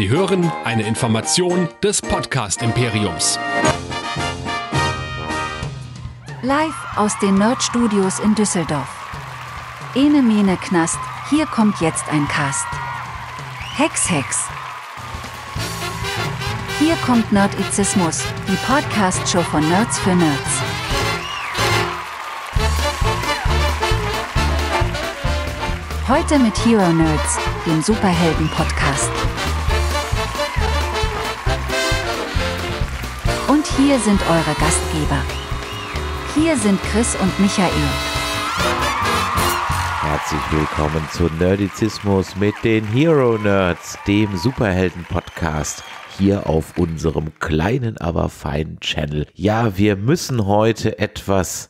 Sie hören eine Information des Podcast Imperiums. Live aus den Nerd-Studios in Düsseldorf. Ene Mene Knast, hier kommt jetzt ein Cast. Hex Hex. Hier kommt Nerdizismus, die Podcast-Show von Nerds für Nerds. Heute mit Hero Nerds, dem Superhelden-Podcast. Hier sind eure Gastgeber. Hier sind Chris und Michael. Herzlich willkommen zu Nerdizismus mit den Hero Nerds, dem Superhelden-Podcast hier auf unserem kleinen, aber feinen Channel. Ja, wir müssen heute etwas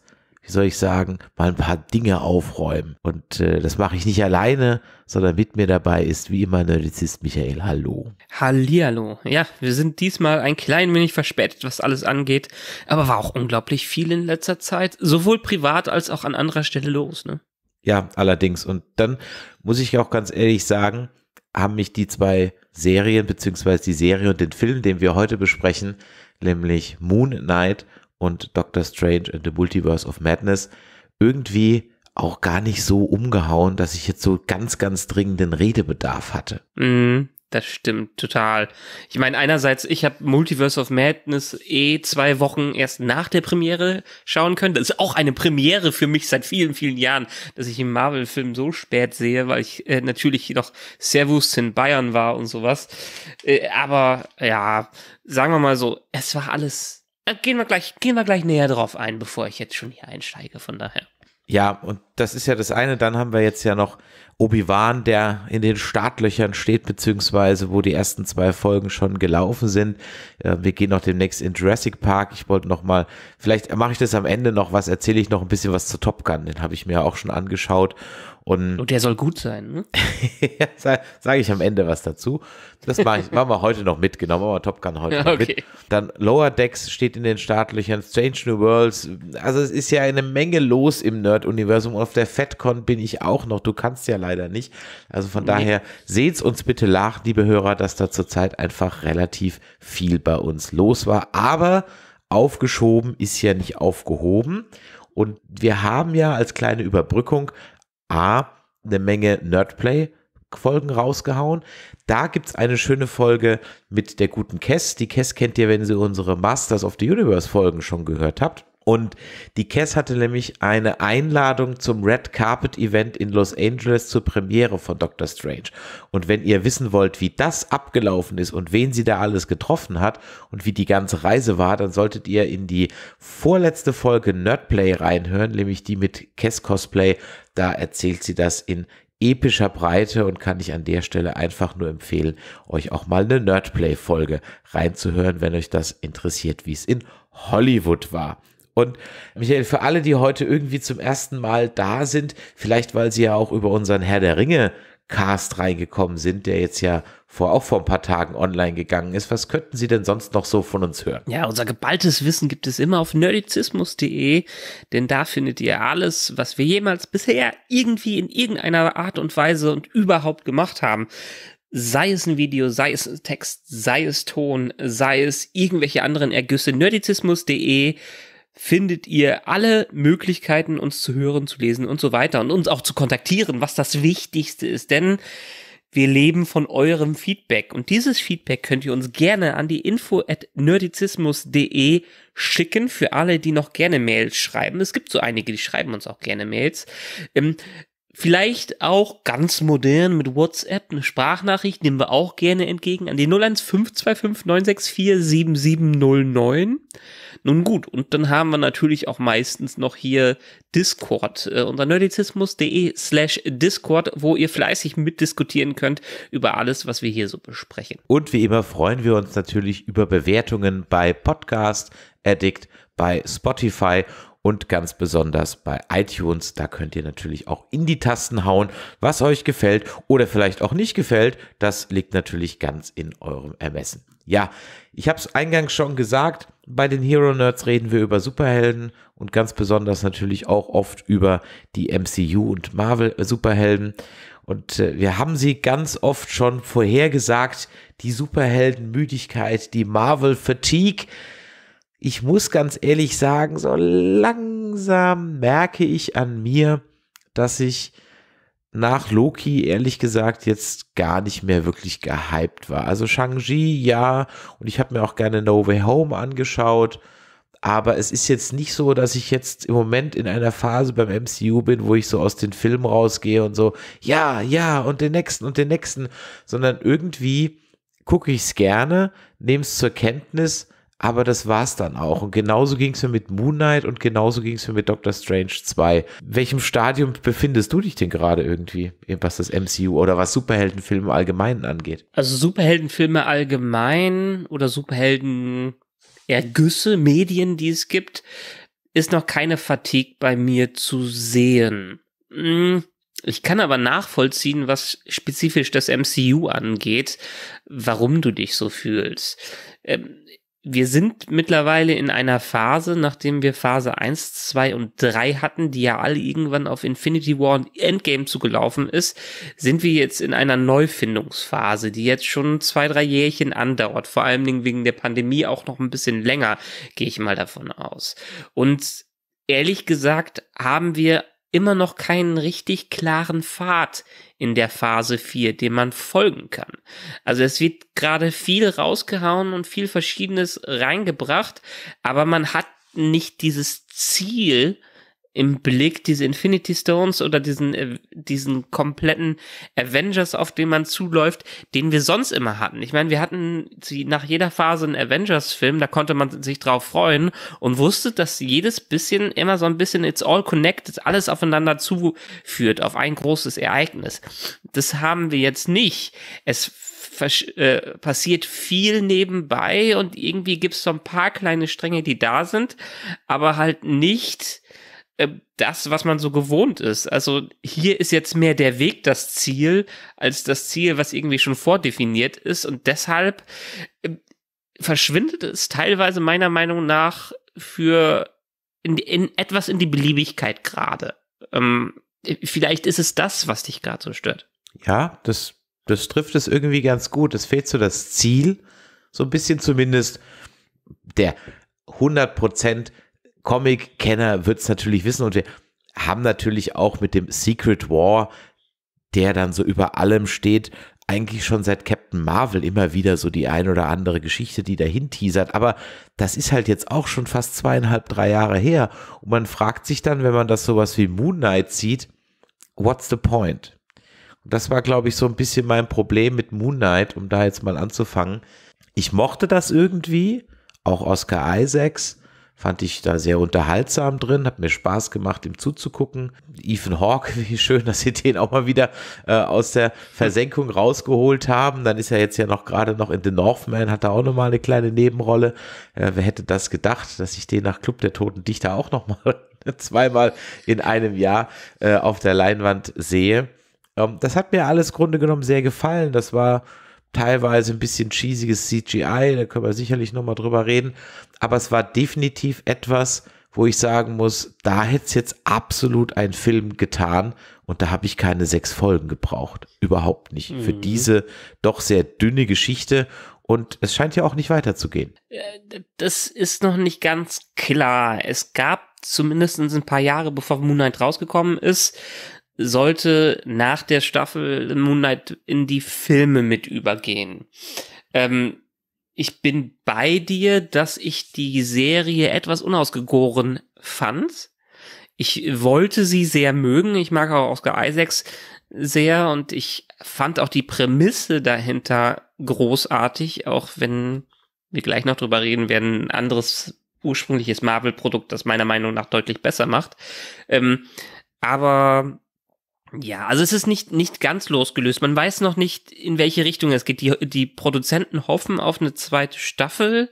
wie soll ich sagen, mal ein paar Dinge aufräumen. Und äh, das mache ich nicht alleine, sondern mit mir dabei ist wie immer Nerdizist Michael. Hallo. Hallihallo. Ja, wir sind diesmal ein klein wenig verspätet, was alles angeht, aber war auch unglaublich viel in letzter Zeit, sowohl privat als auch an anderer Stelle los, ne? Ja, allerdings. Und dann muss ich auch ganz ehrlich sagen, haben mich die zwei Serien, beziehungsweise die Serie und den Film, den wir heute besprechen, nämlich Moon Knight und Doctor Strange in the Multiverse of Madness irgendwie auch gar nicht so umgehauen, dass ich jetzt so ganz, ganz dringenden Redebedarf hatte. Mm, das stimmt total. Ich meine, einerseits, ich habe Multiverse of Madness eh zwei Wochen erst nach der Premiere schauen können. Das ist auch eine Premiere für mich seit vielen, vielen Jahren, dass ich einen Marvel-Film so spät sehe, weil ich äh, natürlich noch Servus in Bayern war und sowas. Äh, aber ja, sagen wir mal so, es war alles gehen wir gleich, gehen wir gleich näher drauf ein, bevor ich jetzt schon hier einsteige, von daher. Ja, und das ist ja das eine. Dann haben wir jetzt ja noch Obi-Wan, der in den Startlöchern steht, beziehungsweise wo die ersten zwei Folgen schon gelaufen sind. Äh, wir gehen noch demnächst in Jurassic Park. Ich wollte noch mal, vielleicht mache ich das am Ende noch was, erzähle ich noch ein bisschen was zu Top Gun. Den habe ich mir auch schon angeschaut. Und, und der soll gut sein, ne? sage sag ich am Ende was dazu. Das mache ich, machen wir heute noch mitgenommen, aber Top Gun heute ja, noch okay. mit. Dann Lower Decks steht in den Startlöchern, Strange New Worlds. Also es ist ja eine Menge los im Nerd-Universum. Auf der FedCon bin ich auch noch. Du kannst ja leider nicht. Also von nee. daher seht's uns bitte nach, liebe Hörer, dass da zurzeit einfach relativ viel bei uns los war. Aber aufgeschoben ist ja nicht aufgehoben. Und wir haben ja als kleine Überbrückung A, eine Menge Nerdplay. Folgen rausgehauen. Da gibt es eine schöne Folge mit der guten Kess. Die Kess kennt ihr, wenn sie unsere Masters of the Universe Folgen schon gehört habt. Und die Cass hatte nämlich eine Einladung zum Red Carpet Event in Los Angeles zur Premiere von Doctor Strange. Und wenn ihr wissen wollt, wie das abgelaufen ist und wen sie da alles getroffen hat und wie die ganze Reise war, dann solltet ihr in die vorletzte Folge Nerdplay reinhören, nämlich die mit Cass Cosplay. Da erzählt sie das in epischer Breite und kann ich an der Stelle einfach nur empfehlen, euch auch mal eine Nerdplay-Folge reinzuhören, wenn euch das interessiert, wie es in Hollywood war. Und Michael, für alle, die heute irgendwie zum ersten Mal da sind, vielleicht weil sie ja auch über unseren Herr der Ringe Cast reingekommen sind, der jetzt ja vor, auch vor ein paar Tagen online gegangen ist. Was könnten Sie denn sonst noch so von uns hören? Ja, unser geballtes Wissen gibt es immer auf nerdizismus.de, denn da findet ihr alles, was wir jemals bisher irgendwie in irgendeiner Art und Weise und überhaupt gemacht haben. Sei es ein Video, sei es ein Text, sei es Ton, sei es irgendwelche anderen Ergüsse. nerdizismus.de findet ihr alle Möglichkeiten, uns zu hören, zu lesen und so weiter und uns auch zu kontaktieren, was das Wichtigste ist. Denn wir leben von eurem Feedback und dieses Feedback könnt ihr uns gerne an die info at nerdizismus.de schicken für alle, die noch gerne Mails schreiben. Es gibt so einige, die schreiben uns auch gerne Mails. Ähm, vielleicht auch ganz modern mit WhatsApp eine Sprachnachricht nehmen wir auch gerne entgegen an die 01525 964 7709 nun gut, und dann haben wir natürlich auch meistens noch hier Discord, äh, unter nerdizismus.de slash Discord, wo ihr fleißig mitdiskutieren könnt über alles, was wir hier so besprechen. Und wie immer freuen wir uns natürlich über Bewertungen bei Podcast Addict, bei Spotify und ganz besonders bei iTunes. Da könnt ihr natürlich auch in die Tasten hauen, was euch gefällt oder vielleicht auch nicht gefällt. Das liegt natürlich ganz in eurem Ermessen. Ja, ich habe es eingangs schon gesagt, bei den Hero Nerds reden wir über Superhelden und ganz besonders natürlich auch oft über die MCU und Marvel Superhelden. Und äh, wir haben sie ganz oft schon vorhergesagt, die Superheldenmüdigkeit, die Marvel Fatigue ich muss ganz ehrlich sagen, so langsam merke ich an mir, dass ich nach Loki ehrlich gesagt jetzt gar nicht mehr wirklich gehypt war. Also Shang-Chi, ja, und ich habe mir auch gerne No Way Home angeschaut, aber es ist jetzt nicht so, dass ich jetzt im Moment in einer Phase beim MCU bin, wo ich so aus den Filmen rausgehe und so, ja, ja, und den nächsten und den nächsten, sondern irgendwie gucke ich es gerne, nehme es zur Kenntnis, aber das war's dann auch. Und genauso ging's mir mit Moon Knight und genauso ging's mir mit Doctor Strange 2. In welchem Stadium befindest du dich denn gerade irgendwie, was das MCU oder was Superheldenfilme allgemein angeht? Also Superheldenfilme allgemein oder Superhelden Ergüsse, Medien, die es gibt, ist noch keine Fatigue bei mir zu sehen. Hm, ich kann aber nachvollziehen, was spezifisch das MCU angeht, warum du dich so fühlst. Ähm, wir sind mittlerweile in einer Phase, nachdem wir Phase 1, 2 und 3 hatten, die ja alle irgendwann auf Infinity War und Endgame zugelaufen ist, sind wir jetzt in einer Neufindungsphase, die jetzt schon zwei, drei Jährchen andauert. Vor allen Dingen wegen der Pandemie auch noch ein bisschen länger, gehe ich mal davon aus. Und ehrlich gesagt haben wir immer noch keinen richtig klaren Pfad in der Phase 4, dem man folgen kann. Also es wird gerade viel rausgehauen und viel Verschiedenes reingebracht, aber man hat nicht dieses Ziel, im Blick, diese Infinity Stones oder diesen, äh, diesen kompletten Avengers, auf den man zuläuft, den wir sonst immer hatten. Ich meine, wir hatten sie nach jeder Phase einen Avengers-Film, da konnte man sich drauf freuen und wusste, dass jedes bisschen immer so ein bisschen it's all connected, alles aufeinander zuführt, auf ein großes Ereignis. Das haben wir jetzt nicht. Es äh, passiert viel nebenbei und irgendwie gibt es so ein paar kleine Stränge, die da sind, aber halt nicht äh, das, was man so gewohnt ist. Also hier ist jetzt mehr der Weg das Ziel als das Ziel, was irgendwie schon vordefiniert ist. Und deshalb ähm, verschwindet es teilweise meiner Meinung nach für in, in etwas in die Beliebigkeit gerade. Ähm, vielleicht ist es das, was dich gerade so stört. Ja, das, das trifft es irgendwie ganz gut. Es fehlt so das Ziel, so ein bisschen zumindest der 100 Prozent Comic-Kenner wird es natürlich wissen und wir haben natürlich auch mit dem Secret War, der dann so über allem steht, eigentlich schon seit Captain Marvel immer wieder so die ein oder andere Geschichte, die dahin teasert. Aber das ist halt jetzt auch schon fast zweieinhalb, drei Jahre her. Und man fragt sich dann, wenn man das sowas wie Moon Knight sieht, what's the point? Und das war, glaube ich, so ein bisschen mein Problem mit Moon Knight, um da jetzt mal anzufangen. Ich mochte das irgendwie, auch Oscar Isaacs, Fand ich da sehr unterhaltsam drin, hat mir Spaß gemacht, ihm zuzugucken. Ethan Hawke, wie schön, dass sie den auch mal wieder äh, aus der Versenkung rausgeholt haben. Dann ist er jetzt ja noch gerade noch in The Northman, hat da auch nochmal eine kleine Nebenrolle. Äh, wer hätte das gedacht, dass ich den nach Club der Toten Dichter auch nochmal zweimal in einem Jahr äh, auf der Leinwand sehe. Ähm, das hat mir alles Grunde genommen sehr gefallen. Das war teilweise ein bisschen cheesiges CGI, da können wir sicherlich nochmal drüber reden, aber es war definitiv etwas, wo ich sagen muss, da hätte es jetzt absolut ein Film getan und da habe ich keine sechs Folgen gebraucht. Überhaupt nicht. Mhm. Für diese doch sehr dünne Geschichte und es scheint ja auch nicht weiterzugehen. Äh, das ist noch nicht ganz klar. Es gab zumindest ein paar Jahre, bevor Moonlight rausgekommen ist, sollte nach der Staffel Moonlight in die Filme mit übergehen. Ähm, ich bin bei dir, dass ich die Serie etwas unausgegoren fand. Ich wollte sie sehr mögen. Ich mag auch Oscar Isaacs sehr und ich fand auch die Prämisse dahinter großartig, auch wenn wir gleich noch drüber reden werden, ein anderes ursprüngliches Marvel-Produkt, das meiner Meinung nach deutlich besser macht. Ähm, aber ja, also es ist nicht, nicht ganz losgelöst. Man weiß noch nicht, in welche Richtung es geht. Die, die Produzenten hoffen auf eine zweite Staffel.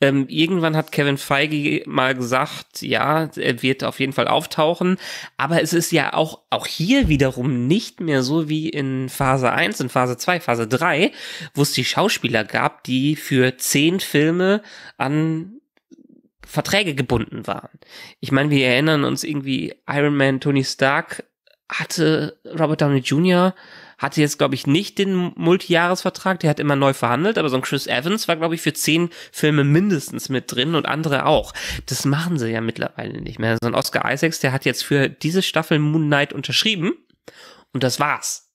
Ähm, irgendwann hat Kevin Feige mal gesagt, ja, er wird auf jeden Fall auftauchen. Aber es ist ja auch, auch hier wiederum nicht mehr so wie in Phase 1, in Phase 2, Phase 3, wo es die Schauspieler gab, die für zehn Filme an Verträge gebunden waren. Ich meine, wir erinnern uns irgendwie Iron Man, Tony Stark hatte Robert Downey Jr. hatte jetzt, glaube ich, nicht den Multijahresvertrag, der hat immer neu verhandelt, aber so ein Chris Evans war, glaube ich, für zehn Filme mindestens mit drin und andere auch. Das machen sie ja mittlerweile nicht mehr. So ein Oscar Isaacs, der hat jetzt für diese Staffel Moon Knight unterschrieben und das war's.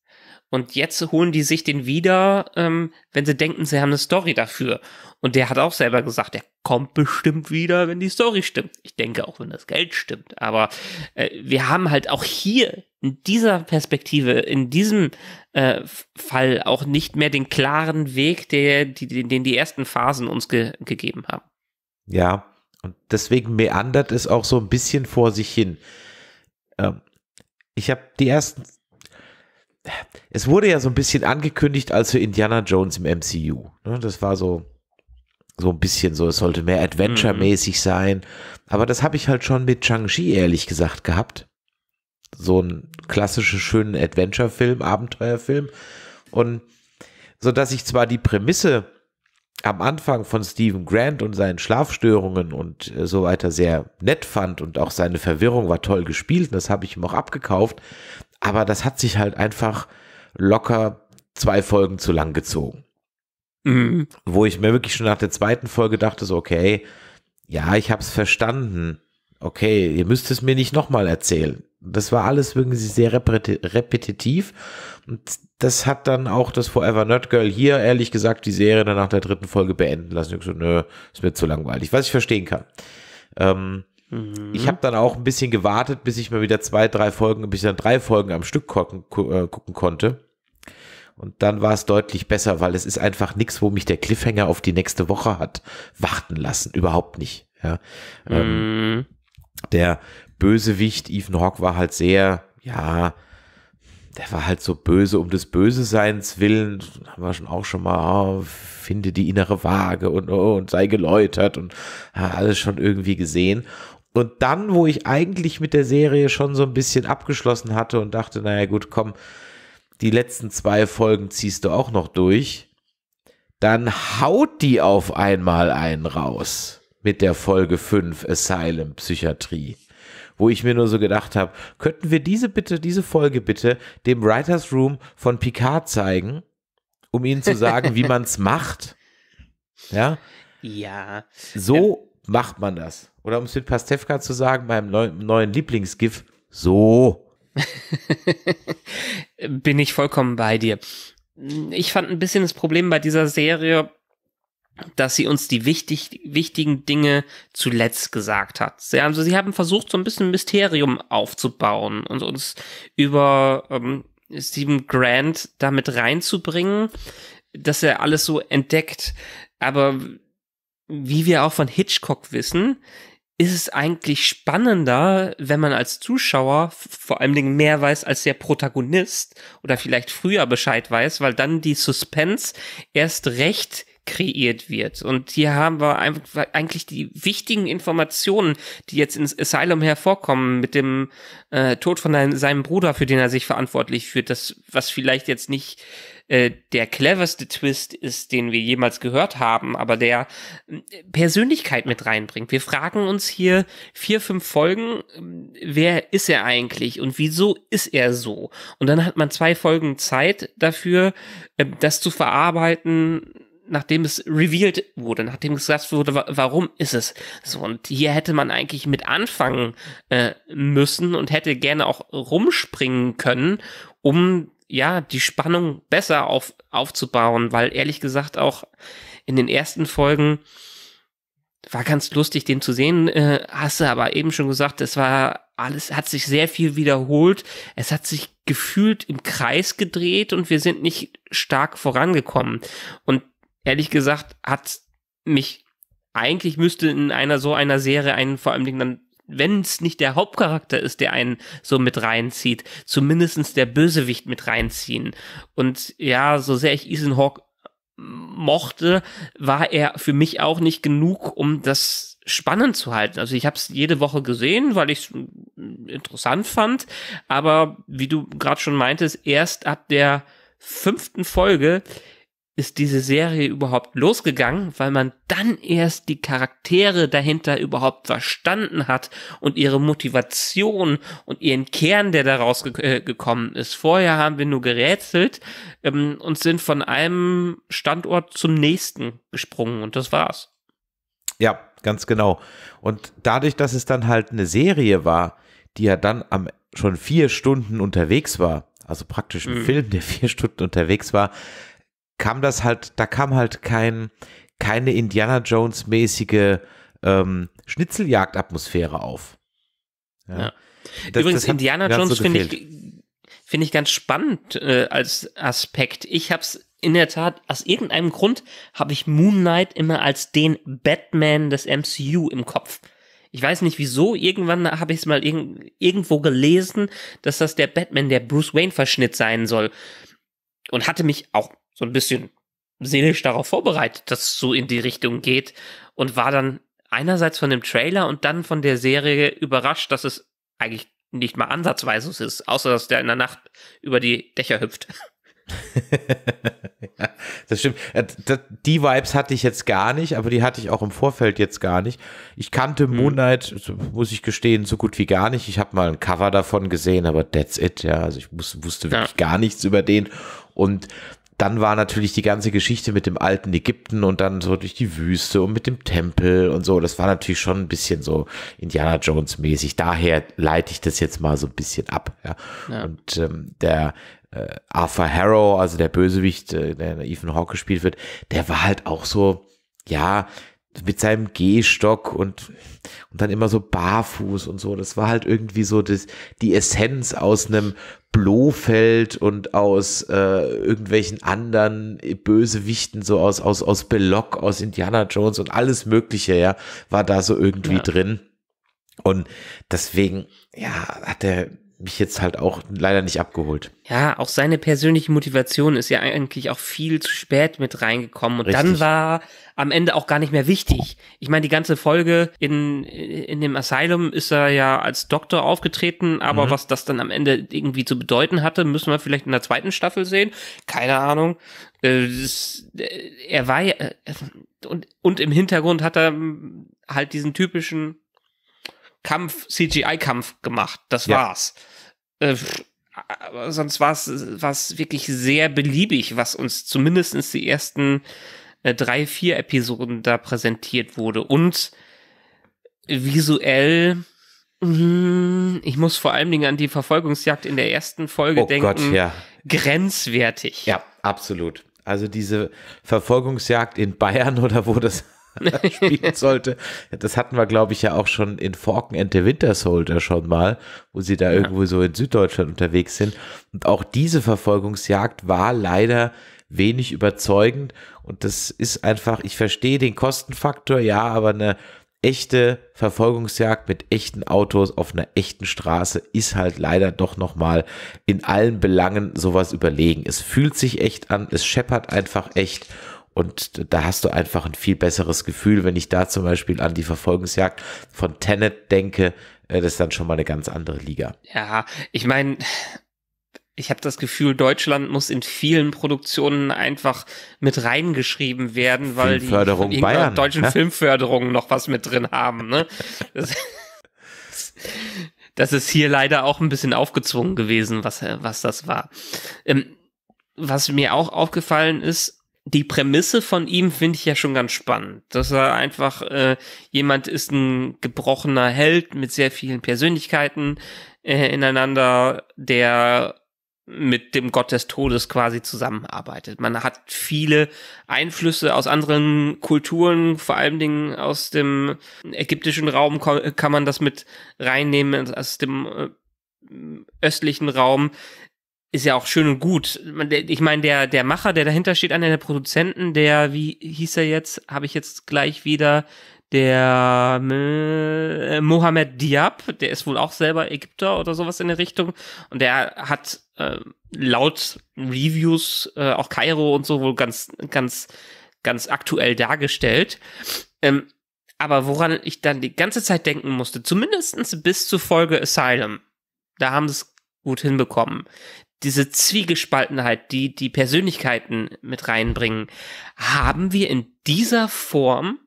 Und jetzt holen die sich den wieder, ähm, wenn sie denken, sie haben eine Story dafür. Und der hat auch selber gesagt, der kommt bestimmt wieder, wenn die Story stimmt. Ich denke auch, wenn das Geld stimmt. Aber äh, wir haben halt auch hier in dieser Perspektive, in diesem äh, Fall auch nicht mehr den klaren Weg, der, die, den die ersten Phasen uns ge gegeben haben. Ja, und deswegen meandert es auch so ein bisschen vor sich hin. Ähm, ich habe die ersten es wurde ja so ein bisschen angekündigt als so Indiana Jones im MCU. Ne? Das war so, so ein bisschen so, es sollte mehr Adventure-mäßig mhm. sein. Aber das habe ich halt schon mit chang chi ehrlich gesagt gehabt. So einen klassischen schönen Adventure-Film, Abenteuerfilm. Und so dass ich zwar die Prämisse am Anfang von Stephen Grant und seinen Schlafstörungen und äh, so weiter sehr nett fand und auch seine Verwirrung war toll gespielt und das habe ich ihm auch abgekauft aber das hat sich halt einfach locker zwei Folgen zu lang gezogen. Mhm. Wo ich mir wirklich schon nach der zweiten Folge dachte, so, okay, ja, ich hab's verstanden. Okay, ihr müsst es mir nicht nochmal erzählen. Das war alles irgendwie sehr repetitiv. Und das hat dann auch das Forever Nerd Girl hier, ehrlich gesagt, die Serie dann nach der dritten Folge beenden lassen. Ich so, nö, ist mir zu langweilig, was ich verstehen kann. Ähm, Mhm. Ich habe dann auch ein bisschen gewartet, bis ich mal wieder zwei, drei Folgen, bis ich dann drei Folgen am Stück gucken, äh, gucken konnte. Und dann war es deutlich besser, weil es ist einfach nichts, wo mich der Cliffhanger auf die nächste Woche hat warten lassen. Überhaupt nicht. Ja. Ähm, mhm. Ähm, der Bösewicht Ethan Hawk war halt sehr, ja, der war halt so böse um des Böseseins willen, haben wir schon auch schon mal, oh, finde die innere Waage und, oh, und sei geläutert und ja, ah, alles schon irgendwie gesehen. Und dann, wo ich eigentlich mit der Serie schon so ein bisschen abgeschlossen hatte und dachte, naja gut, komm, die letzten zwei Folgen ziehst du auch noch durch, dann haut die auf einmal einen raus mit der Folge 5 Asylum Psychiatrie wo ich mir nur so gedacht habe, könnten wir diese bitte, diese Folge bitte dem Writers Room von Picard zeigen, um ihnen zu sagen, wie man es macht? Ja. Ja. So ähm, macht man das. Oder um es mit Pastewka zu sagen, meinem neuen Lieblingsgif, so. Bin ich vollkommen bei dir. Ich fand ein bisschen das Problem bei dieser Serie, dass sie uns die wichtig, wichtigen Dinge zuletzt gesagt hat. Sie, also sie haben versucht, so ein bisschen Mysterium aufzubauen und uns über ähm, Stephen Grant damit reinzubringen, dass er alles so entdeckt. Aber wie wir auch von Hitchcock wissen, ist es eigentlich spannender, wenn man als Zuschauer vor allen Dingen mehr weiß als der Protagonist oder vielleicht früher Bescheid weiß, weil dann die Suspense erst recht kreiert wird. Und hier haben wir eigentlich die wichtigen Informationen, die jetzt ins Asylum hervorkommen, mit dem äh, Tod von seinem Bruder, für den er sich verantwortlich fühlt, das, was vielleicht jetzt nicht äh, der cleverste Twist ist, den wir jemals gehört haben, aber der äh, Persönlichkeit mit reinbringt. Wir fragen uns hier vier, fünf Folgen, ähm, wer ist er eigentlich und wieso ist er so? Und dann hat man zwei Folgen Zeit dafür, ähm, das zu verarbeiten, nachdem es revealed wurde, nachdem gesagt wurde, warum ist es so. Und hier hätte man eigentlich mit anfangen äh, müssen und hätte gerne auch rumspringen können, um ja, die Spannung besser auf, aufzubauen, weil ehrlich gesagt auch in den ersten Folgen war ganz lustig, den zu sehen. Äh, hast du aber eben schon gesagt, es war alles, hat sich sehr viel wiederholt. Es hat sich gefühlt im Kreis gedreht und wir sind nicht stark vorangekommen. Und ehrlich gesagt hat mich eigentlich müsste in einer so einer Serie einen vor allen Dingen dann wenn es nicht der Hauptcharakter ist, der einen so mit reinzieht, zumindestens der Bösewicht mit reinziehen. Und ja, so sehr ich Ethan Hawke mochte, war er für mich auch nicht genug, um das spannend zu halten. Also ich habe es jede Woche gesehen, weil ich interessant fand, aber wie du gerade schon meintest, erst ab der fünften Folge ist diese Serie überhaupt losgegangen, weil man dann erst die Charaktere dahinter überhaupt verstanden hat und ihre Motivation und ihren Kern, der daraus ge äh, gekommen ist. Vorher haben wir nur gerätselt ähm, und sind von einem Standort zum nächsten gesprungen und das war's. Ja, ganz genau. Und dadurch, dass es dann halt eine Serie war, die ja dann am schon vier Stunden unterwegs war, also praktisch ein mhm. Film, der vier Stunden unterwegs war, kam das halt, da kam halt kein, keine Indiana Jones mäßige ähm, Schnitzeljagd-Atmosphäre auf. Ja. ja. Übrigens, das hat, Indiana Jones so finde ich, find ich ganz spannend äh, als Aspekt. Ich habe es in der Tat, aus irgendeinem Grund habe ich Moon Knight immer als den Batman des MCU im Kopf. Ich weiß nicht wieso, irgendwann habe ich es mal irg irgendwo gelesen, dass das der Batman, der Bruce Wayne-Verschnitt sein soll. Und hatte mich auch so ein bisschen seelisch darauf vorbereitet, dass es so in die Richtung geht und war dann einerseits von dem Trailer und dann von der Serie überrascht, dass es eigentlich nicht mal ansatzweise so ist, außer dass der in der Nacht über die Dächer hüpft. ja, das stimmt. Äh, die Vibes hatte ich jetzt gar nicht, aber die hatte ich auch im Vorfeld jetzt gar nicht. Ich kannte hm. Moon muss ich gestehen, so gut wie gar nicht. Ich habe mal ein Cover davon gesehen, aber that's it, ja. Also ich wusste wirklich ja. gar nichts über den. Und dann war natürlich die ganze Geschichte mit dem alten Ägypten und dann so durch die Wüste und mit dem Tempel und so. Das war natürlich schon ein bisschen so Indiana Jones mäßig. Daher leite ich das jetzt mal so ein bisschen ab. Ja. ja. Und ähm, der äh, Arthur Harrow, also der Bösewicht, äh, der Ethan Hawke gespielt wird, der war halt auch so, ja, mit seinem Gehstock und, und dann immer so barfuß und so. Das war halt irgendwie so das, die Essenz aus einem Blofeld und aus äh, irgendwelchen anderen Bösewichten, so aus, aus, aus Belock, aus Indiana Jones und alles Mögliche, ja, war da so irgendwie ja. drin. Und deswegen, ja, hat er mich jetzt halt auch leider nicht abgeholt. Ja, auch seine persönliche Motivation ist ja eigentlich auch viel zu spät mit reingekommen und Richtig. dann war am Ende auch gar nicht mehr wichtig. Ich meine, die ganze Folge in, in dem Asylum ist er ja als Doktor aufgetreten, aber mhm. was das dann am Ende irgendwie zu bedeuten hatte, müssen wir vielleicht in der zweiten Staffel sehen. Keine Ahnung. Äh, äh, er war ja, äh, und, und im Hintergrund hat er hm, halt diesen typischen Kampf, CGI-Kampf gemacht. Das ja. war's. Äh, sonst war es wirklich sehr beliebig, was uns zumindest die ersten äh, drei, vier Episoden da präsentiert wurde. Und visuell, mh, hm, ich muss vor allen Dingen an die Verfolgungsjagd in der ersten Folge oh denken. Gott, ja. Grenzwertig. Ja, absolut. Also diese Verfolgungsjagd in Bayern oder wo das spielen sollte. Das hatten wir, glaube ich, ja auch schon in Forken and the Winter Soldier schon mal, wo sie da irgendwo so in Süddeutschland unterwegs sind. Und auch diese Verfolgungsjagd war leider wenig überzeugend. Und das ist einfach, ich verstehe den Kostenfaktor, ja, aber eine echte Verfolgungsjagd mit echten Autos auf einer echten Straße ist halt leider doch nochmal in allen Belangen sowas überlegen. Es fühlt sich echt an, es scheppert einfach echt und da hast du einfach ein viel besseres Gefühl, wenn ich da zum Beispiel an die Verfolgungsjagd von Tenet denke, äh, das ist dann schon mal eine ganz andere Liga. Ja, ich meine, ich habe das Gefühl, Deutschland muss in vielen Produktionen einfach mit reingeschrieben werden, weil die Bayern, deutschen ne? Filmförderungen noch was mit drin haben. Ne? Das, das, ist hier leider auch ein bisschen aufgezwungen gewesen, was, äh, was das war. Ähm, was mir auch aufgefallen ist, die Prämisse von ihm finde ich ja schon ganz spannend, dass er einfach äh, jemand ist ein gebrochener Held mit sehr vielen Persönlichkeiten äh, ineinander, der mit dem Gott des Todes quasi zusammenarbeitet. Man hat viele Einflüsse aus anderen Kulturen, vor allen Dingen aus dem ägyptischen Raum kann man das mit reinnehmen, aus dem äh, östlichen Raum ist ja auch schön und gut. Ich meine, der, der Macher, der dahinter steht, einer der Produzenten, der, wie hieß er jetzt, habe ich jetzt gleich wieder, der äh, Mohamed Diab, der ist wohl auch selber Ägypter oder sowas in der Richtung. Und der hat äh, laut Reviews äh, auch Kairo und so wohl ganz, ganz, ganz aktuell dargestellt. Ähm, aber woran ich dann die ganze Zeit denken musste, zumindest bis zur Folge Asylum, da haben sie es gut hinbekommen diese Zwiegespaltenheit, die die Persönlichkeiten mit reinbringen, haben wir in dieser Form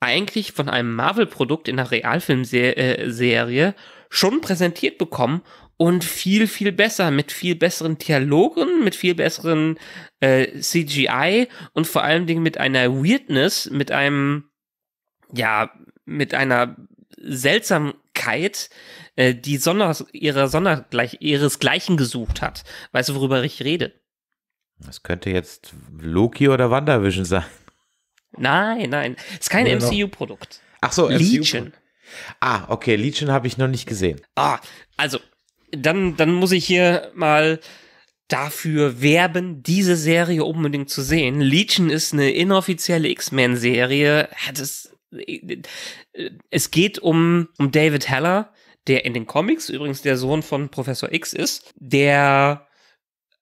eigentlich von einem Marvel-Produkt in einer Realfilmserie äh, schon präsentiert bekommen und viel, viel besser, mit viel besseren Dialogen, mit viel besseren äh, CGI und vor allen Dingen mit einer Weirdness, mit einem, ja, mit einer seltsamen Persönlichkeit, äh, die Sonder, ihrer Sondergleich, ihresgleichen gesucht hat. Weißt du, worüber ich rede? Das könnte jetzt Loki oder WandaVision sein. Nein, nein. Ist kein ja, MCU-Produkt. Ach so, Legion. ah, okay, Legion habe ich noch nicht gesehen. Ah, also, dann, dann muss ich hier mal dafür werben, diese Serie unbedingt zu sehen. Legion ist eine inoffizielle X-Men-Serie. Das es geht um, um David Heller, der in den Comics übrigens der Sohn von Professor X ist, der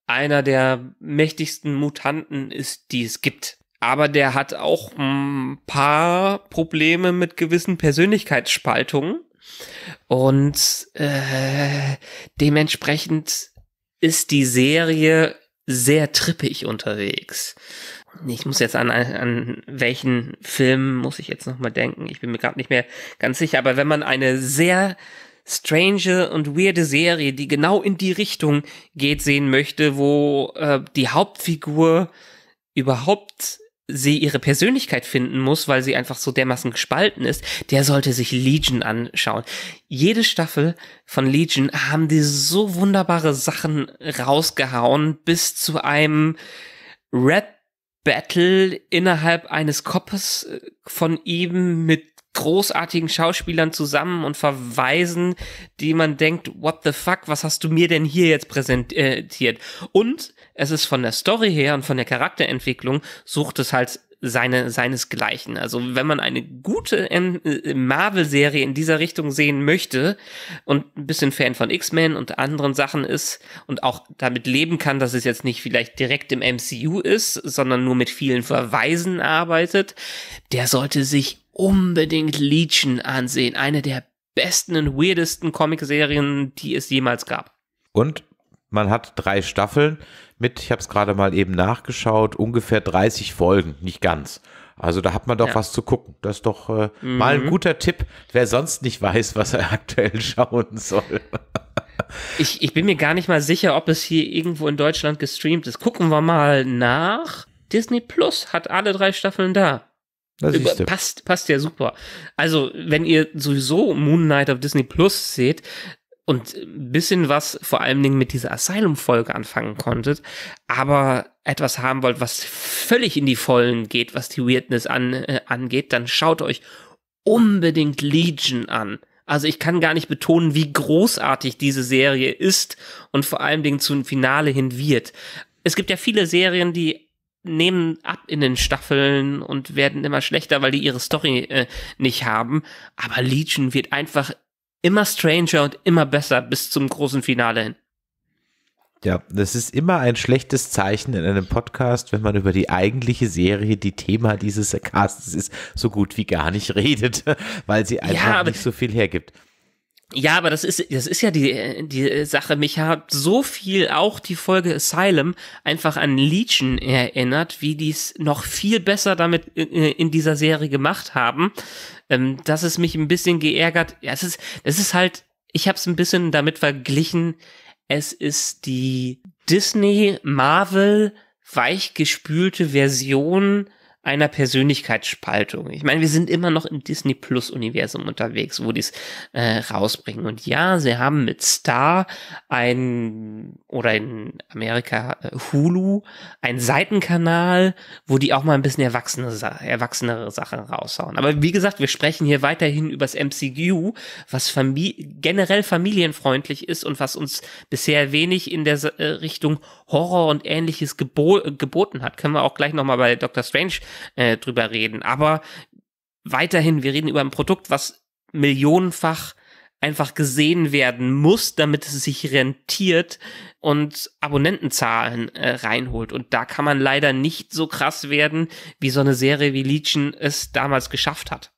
einer der mächtigsten Mutanten ist, die es gibt. Aber der hat auch ein paar Probleme mit gewissen Persönlichkeitsspaltungen. Und äh, dementsprechend ist die Serie sehr trippig unterwegs. Ich muss jetzt an, an welchen Film muss ich jetzt nochmal denken. Ich bin mir gerade nicht mehr ganz sicher, aber wenn man eine sehr strange und weirde Serie, die genau in die Richtung geht, sehen möchte, wo äh, die Hauptfigur überhaupt sie ihre Persönlichkeit finden muss, weil sie einfach so dermaßen gespalten ist, der sollte sich Legion anschauen. Jede Staffel von Legion haben die so wunderbare Sachen rausgehauen, bis zu einem Rap Battle innerhalb eines Koppes äh, von ihm mit großartigen Schauspielern zusammen und verweisen, die man denkt, what the fuck, was hast du mir denn hier jetzt präsentiert? Und es ist von der Story her und von der Charakterentwicklung, sucht es halt seine, seinesgleichen. Also wenn man eine gute ähm, äh, Marvel-Serie in dieser Richtung sehen möchte und ein bisschen Fan von X-Men und anderen Sachen ist und auch damit leben kann, dass es jetzt nicht vielleicht direkt im MCU ist, sondern nur mit vielen Verweisen arbeitet, der sollte sich unbedingt Legion ansehen. Eine der besten und weirdesten Comic-Serien, die es jemals gab. Und man hat drei Staffeln mit, ich habe es gerade mal eben nachgeschaut, ungefähr 30 Folgen, nicht ganz. Also da hat man doch ja. was zu gucken. Das ist doch äh, mhm. mal ein guter Tipp, wer sonst nicht weiß, was er aktuell schauen soll. ich, ich bin mir gar nicht mal sicher, ob es hier irgendwo in Deutschland gestreamt ist. Gucken wir mal nach. Disney Plus hat alle drei Staffeln da. Über, passt, passt ja super. Also, wenn ihr sowieso Moon Knight auf Disney Plus seht, und ein bisschen was vor allen Dingen mit dieser Asylum-Folge anfangen konntet, aber etwas haben wollt, was völlig in die Vollen geht, was die Weirdness an, äh, angeht, dann schaut euch unbedingt Legion an. Also ich kann gar nicht betonen, wie großartig diese Serie ist und vor allen Dingen zum Finale hin wird. Es gibt ja viele Serien, die nehmen ab in den Staffeln und werden immer schlechter, weil die ihre Story äh, nicht haben. Aber Legion wird einfach immer stranger und immer besser bis zum großen Finale hin. Ja, das ist immer ein schlechtes Zeichen in einem Podcast, wenn man über die eigentliche Serie, die Thema dieses Castes ist, so gut wie gar nicht redet, weil sie einfach ja, nicht so viel hergibt. Ja, aber das ist, das ist ja die, die Sache. Mich hat so viel auch die Folge Asylum einfach an Legion erinnert, wie die es noch viel besser damit äh, äh, in dieser Serie gemacht haben. Ähm, dass es mich ein bisschen geärgert. Ja, es ist, es ist halt, ich habe es ein bisschen damit verglichen. Es ist die Disney Marvel weichgespülte Version einer Persönlichkeitsspaltung. Ich meine, wir sind immer noch im Disney Plus Universum unterwegs, wo die es äh, rausbringen. Und ja, sie haben mit Star ein oder in Amerika äh, Hulu einen Seitenkanal, wo die auch mal ein bisschen erwachsene, erwachsenere Sachen raushauen. Aber wie gesagt, wir sprechen hier weiterhin übers MCU, was Famili generell familienfreundlich ist und was uns bisher wenig in der äh, Richtung Horror und ähnliches gebo geboten hat. Können wir auch gleich nochmal bei Doctor Strange äh, drüber reden. Aber weiterhin, wir reden über ein Produkt, was millionenfach einfach gesehen werden muss, damit es sich rentiert und Abonnentenzahlen äh, reinholt. Und da kann man leider nicht so krass werden, wie so eine Serie wie Legion es damals geschafft hat.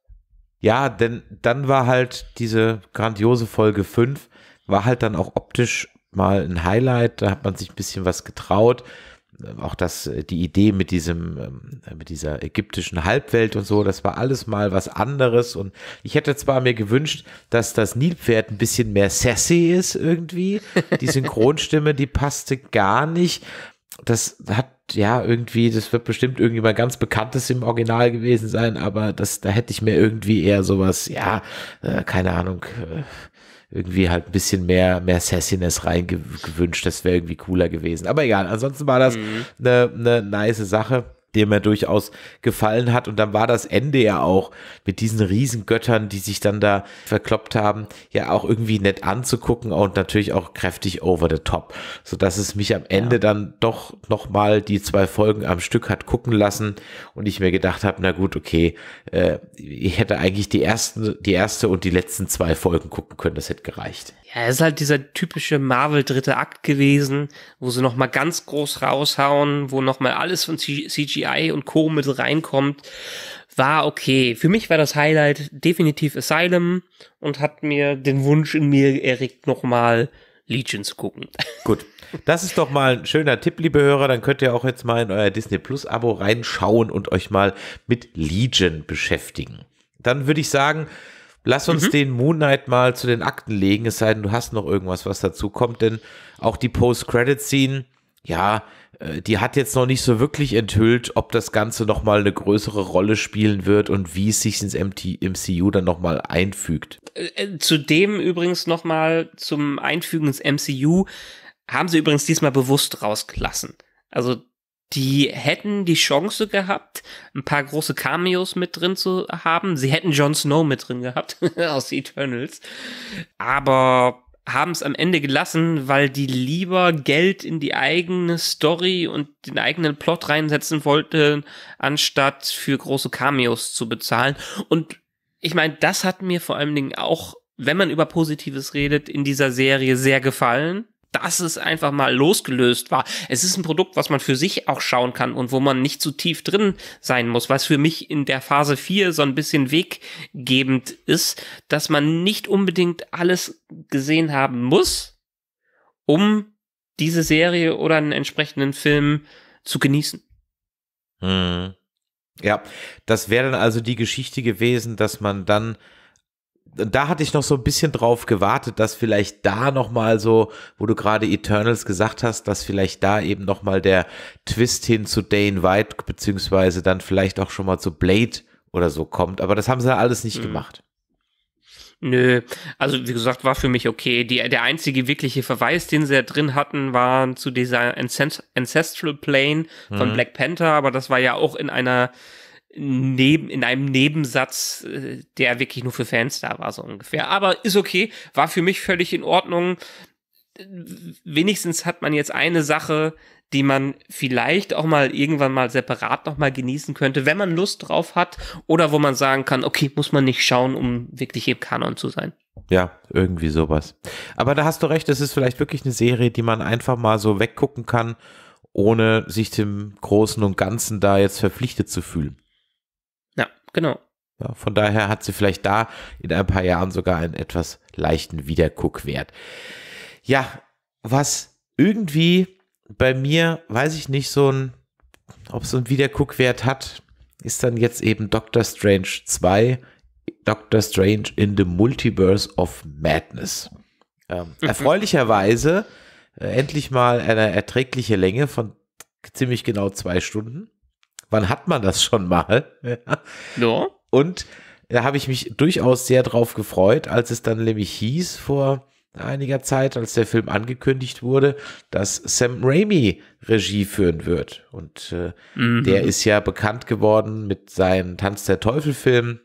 Ja, denn dann war halt diese grandiose Folge 5, war halt dann auch optisch mal ein Highlight, da hat man sich ein bisschen was getraut. Ähm, auch das, äh, die Idee mit diesem, ähm, mit dieser ägyptischen Halbwelt und so, das war alles mal was anderes. Und ich hätte zwar mir gewünscht, dass das Nilpferd ein bisschen mehr sassy ist irgendwie. Die Synchronstimme, die passte gar nicht. Das hat ja irgendwie, das wird bestimmt irgendjemand ganz Bekanntes im Original gewesen sein, aber das, da hätte ich mir irgendwie eher sowas, ja, äh, keine Ahnung. Äh, irgendwie halt ein bisschen mehr, mehr Sassiness reingewünscht. Das wäre irgendwie cooler gewesen. Aber egal, ansonsten war das mhm. eine mhm. ne nice Sache dem er durchaus gefallen hat. Und dann war das Ende ja auch mit diesen Riesengöttern, die sich dann da verkloppt haben, ja auch irgendwie nett anzugucken und natürlich auch kräftig over the top, so dass es mich am Ende ja. dann doch nochmal die zwei Folgen am Stück hat gucken lassen und ich mir gedacht habe, na gut, okay, äh, ich hätte eigentlich die ersten, die erste und die letzten zwei Folgen gucken können, das hätte gereicht. Ja, es ist halt dieser typische Marvel-dritte Akt gewesen, wo sie nochmal ganz groß raushauen, wo nochmal alles von CGI und Co. mit reinkommt. War okay. Für mich war das Highlight definitiv Asylum und hat mir den Wunsch in mir erregt, nochmal Legion zu gucken. Gut. Das ist doch mal ein schöner Tipp, liebe Hörer. Dann könnt ihr auch jetzt mal in euer Disney Plus Abo reinschauen und euch mal mit Legion beschäftigen. Dann würde ich sagen, Lass uns mhm. den Moon Knight mal zu den Akten legen, es sei denn, du hast noch irgendwas, was dazu kommt, denn auch die Post-Credit-Scene, ja, äh, die hat jetzt noch nicht so wirklich enthüllt, ob das Ganze nochmal eine größere Rolle spielen wird und wie es sich ins MCU dann nochmal einfügt. Äh, äh, Zudem übrigens nochmal zum Einfügen ins MCU haben sie übrigens diesmal bewusst rausgelassen. Also die hätten die Chance gehabt, ein paar große Cameos mit drin zu haben. Sie hätten Jon Snow mit drin gehabt aus Eternals. Aber haben es am Ende gelassen, weil die lieber Geld in die eigene Story und den eigenen Plot reinsetzen wollten, anstatt für große Cameos zu bezahlen. Und ich meine, das hat mir vor allen Dingen auch, wenn man über Positives redet, in dieser Serie sehr gefallen dass es einfach mal losgelöst war. Es ist ein Produkt, was man für sich auch schauen kann und wo man nicht zu tief drin sein muss, was für mich in der Phase 4 so ein bisschen weggebend ist, dass man nicht unbedingt alles gesehen haben muss, um diese Serie oder einen entsprechenden Film zu genießen. Hm. Ja, das wäre dann also die Geschichte gewesen, dass man dann da hatte ich noch so ein bisschen drauf gewartet, dass vielleicht da nochmal so, wo du gerade Eternals gesagt hast, dass vielleicht da eben nochmal der Twist hin zu Dane White, beziehungsweise dann vielleicht auch schon mal zu Blade oder so kommt. Aber das haben sie ja alles nicht mhm. gemacht. Nö, also wie gesagt, war für mich okay. Die, der einzige wirkliche Verweis, den sie da drin hatten, war zu dieser Ancest Ancestral Plane von mhm. Black Panther, aber das war ja auch in einer neben, in einem Nebensatz, äh, der wirklich nur für Fans da war, so ungefähr. Aber ist okay, war für mich völlig in Ordnung. Wenigstens hat man jetzt eine Sache, die man vielleicht auch mal irgendwann mal separat nochmal genießen könnte, wenn man Lust drauf hat oder wo man sagen kann, okay, muss man nicht schauen, um wirklich im Kanon zu sein. Ja, irgendwie sowas. Aber da hast du recht, das ist vielleicht wirklich eine Serie, die man einfach mal so weggucken kann, ohne sich dem Großen und Ganzen da jetzt verpflichtet zu fühlen. Genau. Ja, von daher hat sie vielleicht da in ein paar Jahren sogar einen etwas leichten Wiederguckwert. Ja, was irgendwie bei mir, weiß ich nicht, so ein, ob so ein Wiederguckwert hat, ist dann jetzt eben Doctor Strange 2, Doctor Strange in the Multiverse of Madness. Ähm, mhm. erfreulicherweise äh, endlich mal eine erträgliche Länge von ziemlich genau zwei Stunden. Wann hat man das schon mal? ja. No. Und da habe ich mich durchaus sehr drauf gefreut, als es dann nämlich hieß vor einiger Zeit, als der Film angekündigt wurde, dass Sam Raimi Regie führen wird. Und äh, mhm. der ist ja bekannt geworden mit seinen Tanz der Teufel-Filmen.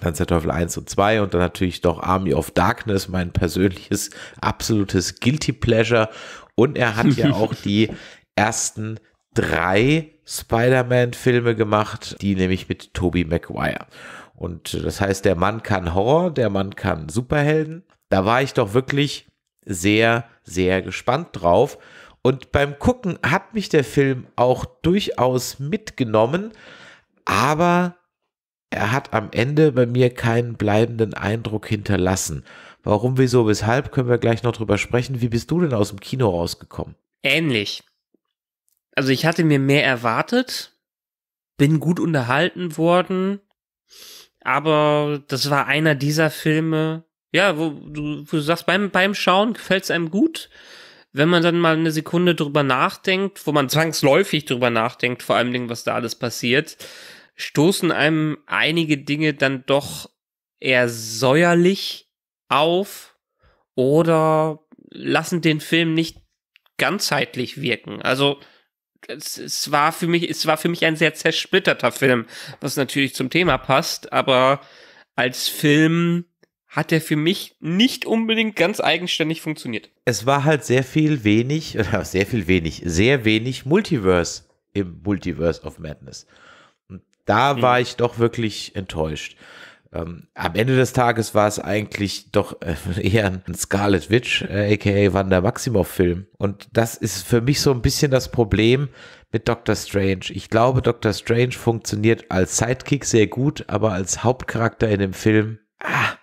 Tanz der Teufel 1 und 2 und dann natürlich doch Army of Darkness, mein persönliches absolutes Guilty Pleasure. Und er hat ja auch die ersten drei Spider-Man-Filme gemacht, die nämlich mit Tobey Maguire. Und das heißt, der Mann kann Horror, der Mann kann Superhelden. Da war ich doch wirklich sehr, sehr gespannt drauf. Und beim Gucken hat mich der Film auch durchaus mitgenommen, aber er hat am Ende bei mir keinen bleibenden Eindruck hinterlassen. Warum, wieso, weshalb, können wir gleich noch drüber sprechen. Wie bist du denn aus dem Kino rausgekommen? Ähnlich also ich hatte mir mehr erwartet, bin gut unterhalten worden, aber das war einer dieser Filme, ja, wo du, wo du sagst, beim, beim Schauen gefällt es einem gut. Wenn man dann mal eine Sekunde drüber nachdenkt, wo man zwangsläufig drüber nachdenkt, vor allem Dingen, was da alles passiert, stoßen einem einige Dinge dann doch eher säuerlich auf oder lassen den Film nicht ganzheitlich wirken. Also es, es war für mich, es war für mich ein sehr zersplitterter Film, was natürlich zum Thema passt, aber als Film hat er für mich nicht unbedingt ganz eigenständig funktioniert. Es war halt sehr viel wenig, oder sehr viel wenig, sehr wenig Multiverse im Multiverse of Madness. Und da mhm. war ich doch wirklich enttäuscht. Ähm, am Ende des Tages war es eigentlich doch äh, eher ein Scarlet Witch, äh, aka Wanda Maximoff-Film. Und das ist für mich so ein bisschen das Problem mit Doctor Strange. Ich glaube, Doctor Strange funktioniert als Sidekick sehr gut, aber als Hauptcharakter in dem Film, ah,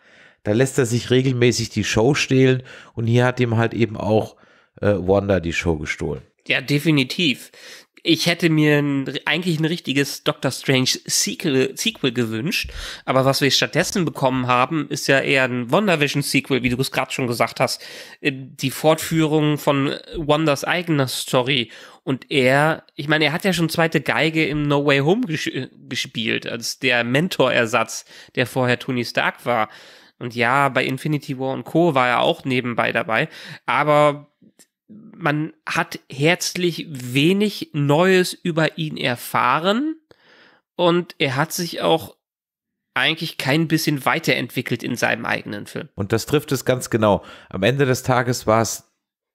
da lässt er sich regelmäßig die Show stehlen. Und hier hat ihm halt eben auch äh, Wanda die Show gestohlen. Ja, definitiv ich hätte mir ein, eigentlich ein richtiges Doctor Strange Sequel, Sequel gewünscht, aber was wir stattdessen bekommen haben, ist ja eher ein WandaVision Sequel, wie du es gerade schon gesagt hast, äh, die Fortführung von Wanders eigener Story und er, ich meine, er hat ja schon zweite Geige im No Way Home ges äh, gespielt, als der Mentorersatz, der vorher Tony Stark war. Und ja, bei Infinity War und Co. war er auch nebenbei dabei, aber man hat herzlich wenig Neues über ihn erfahren und er hat sich auch eigentlich kein bisschen weiterentwickelt in seinem eigenen Film. Und das trifft es ganz genau. Am Ende des Tages war es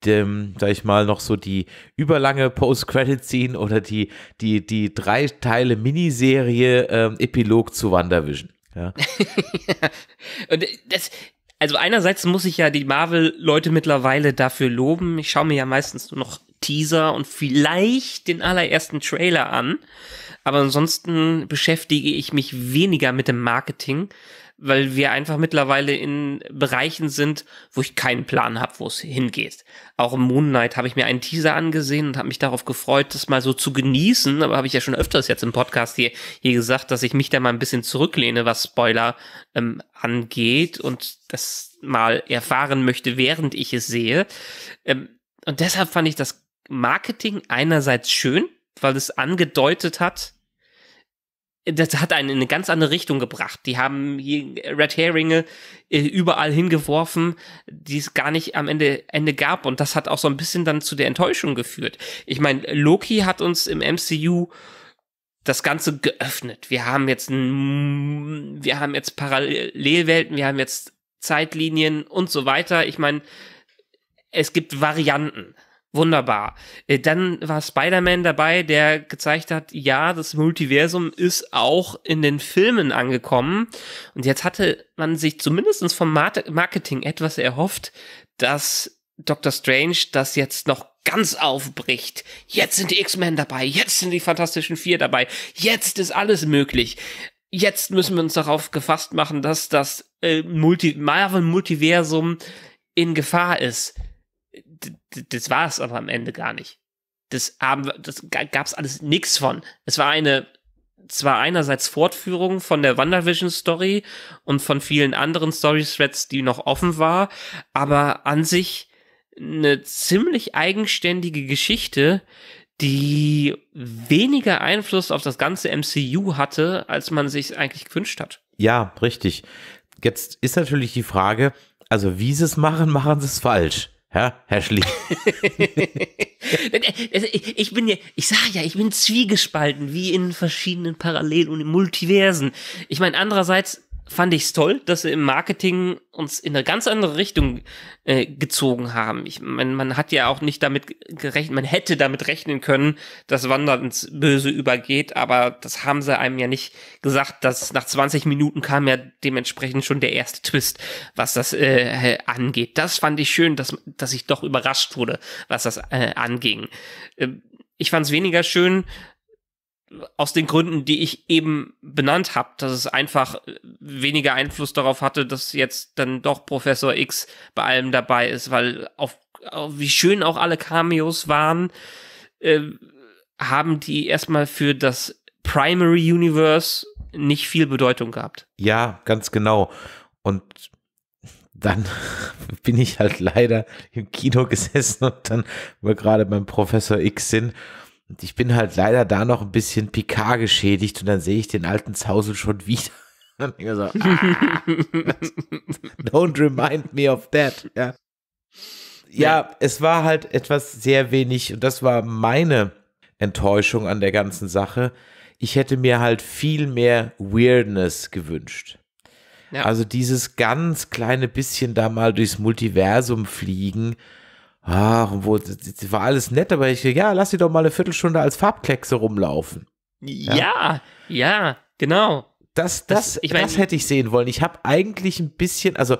dem, sag ich mal, noch so die überlange Post-Credit-Scene oder die, die, die drei Teile Miniserie ähm, Epilog zu WandaVision. Ja. und das, also einerseits muss ich ja die Marvel-Leute mittlerweile dafür loben. Ich schaue mir ja meistens nur noch Teaser und vielleicht den allerersten Trailer an. Aber ansonsten beschäftige ich mich weniger mit dem Marketing weil wir einfach mittlerweile in Bereichen sind, wo ich keinen Plan habe, wo es hingeht. Auch im Moon Knight habe ich mir einen Teaser angesehen und habe mich darauf gefreut, das mal so zu genießen. Aber habe ich ja schon öfters jetzt im Podcast hier, hier gesagt, dass ich mich da mal ein bisschen zurücklehne, was Spoiler ähm, angeht und das mal erfahren möchte, während ich es sehe. Ähm, und deshalb fand ich das Marketing einerseits schön, weil es angedeutet hat, das hat einen in eine ganz andere Richtung gebracht. Die haben Red Herringe äh, überall hingeworfen, die es gar nicht am Ende, Ende gab. Und das hat auch so ein bisschen dann zu der Enttäuschung geführt. Ich meine, Loki hat uns im MCU das Ganze geöffnet. Wir haben jetzt, ein, wir haben jetzt Parallelwelten, wir haben jetzt Zeitlinien und so weiter. Ich meine, es gibt Varianten. Wunderbar. Äh, dann war Spider-Man dabei, der gezeigt hat, ja, das Multiversum ist auch in den Filmen angekommen. Und jetzt hatte man sich zumindest vom Marketing etwas erhofft, dass Doctor Strange das jetzt noch ganz aufbricht. Jetzt sind die X-Men dabei, jetzt sind die Fantastischen Vier dabei, jetzt ist alles möglich. Jetzt müssen wir uns darauf gefasst machen, dass das äh, Multi Marvel-Multiversum in Gefahr ist das war es aber am Ende gar nicht. Das haben wir, das gab's alles nichts von. Es war eine zwar einerseits Fortführung von der WandaVision Story und von vielen anderen Story Threads, die noch offen war, aber an sich eine ziemlich eigenständige Geschichte, die weniger Einfluss auf das ganze MCU hatte, als man sich eigentlich gewünscht hat. Ja, richtig. Jetzt ist natürlich die Frage, also wie sie es machen, machen sie es falsch. Ja, Herr Schlick. Also, ich bin ja, ich sage ja, ich bin zwiegespalten, wie in verschiedenen Parallelen und Multiversen. Ich meine, andererseits fand ich es toll, dass sie im Marketing uns in eine ganz andere Richtung äh, gezogen haben. Ich meine, man hat ja auch nicht damit gerechnet, man hätte damit rechnen können, dass Wanda ins Böse übergeht, aber das haben sie einem ja nicht gesagt, dass nach 20 Minuten kam ja dementsprechend schon der erste Twist, was das äh, angeht. Das fand ich schön, dass, dass ich doch überrascht wurde, was das äh, anging. Ähm, ich fand es weniger schön, aus den Gründen, die ich eben benannt habe, dass es einfach äh, weniger Einfluss darauf hatte, dass jetzt dann doch Professor X bei allem dabei ist, weil auf, auf wie schön auch alle Cameos waren, äh, haben die erstmal für das Primary Universe nicht viel Bedeutung gehabt. Ja, ganz genau. Und dann bin ich halt leider im Kino gesessen und dann, wo wir gerade beim Professor X sind, und ich bin halt leider da noch ein bisschen Picard geschädigt und dann sehe ich den alten Zausel schon wieder. Und denke so, ah, don't remind me of that. Ja. ja, es war halt etwas sehr wenig und das war meine Enttäuschung an der ganzen Sache. Ich hätte mir halt viel mehr Weirdness gewünscht. Ja. Also dieses ganz kleine bisschen da mal durchs Multiversum fliegen ach, wo, das war alles nett, aber ich, ja, lass sie doch mal eine Viertelstunde als Farbkleckse rumlaufen. Ja, ja, ja genau. Das, das, das, ich mein, das hätte ich sehen wollen. Ich habe eigentlich ein bisschen, also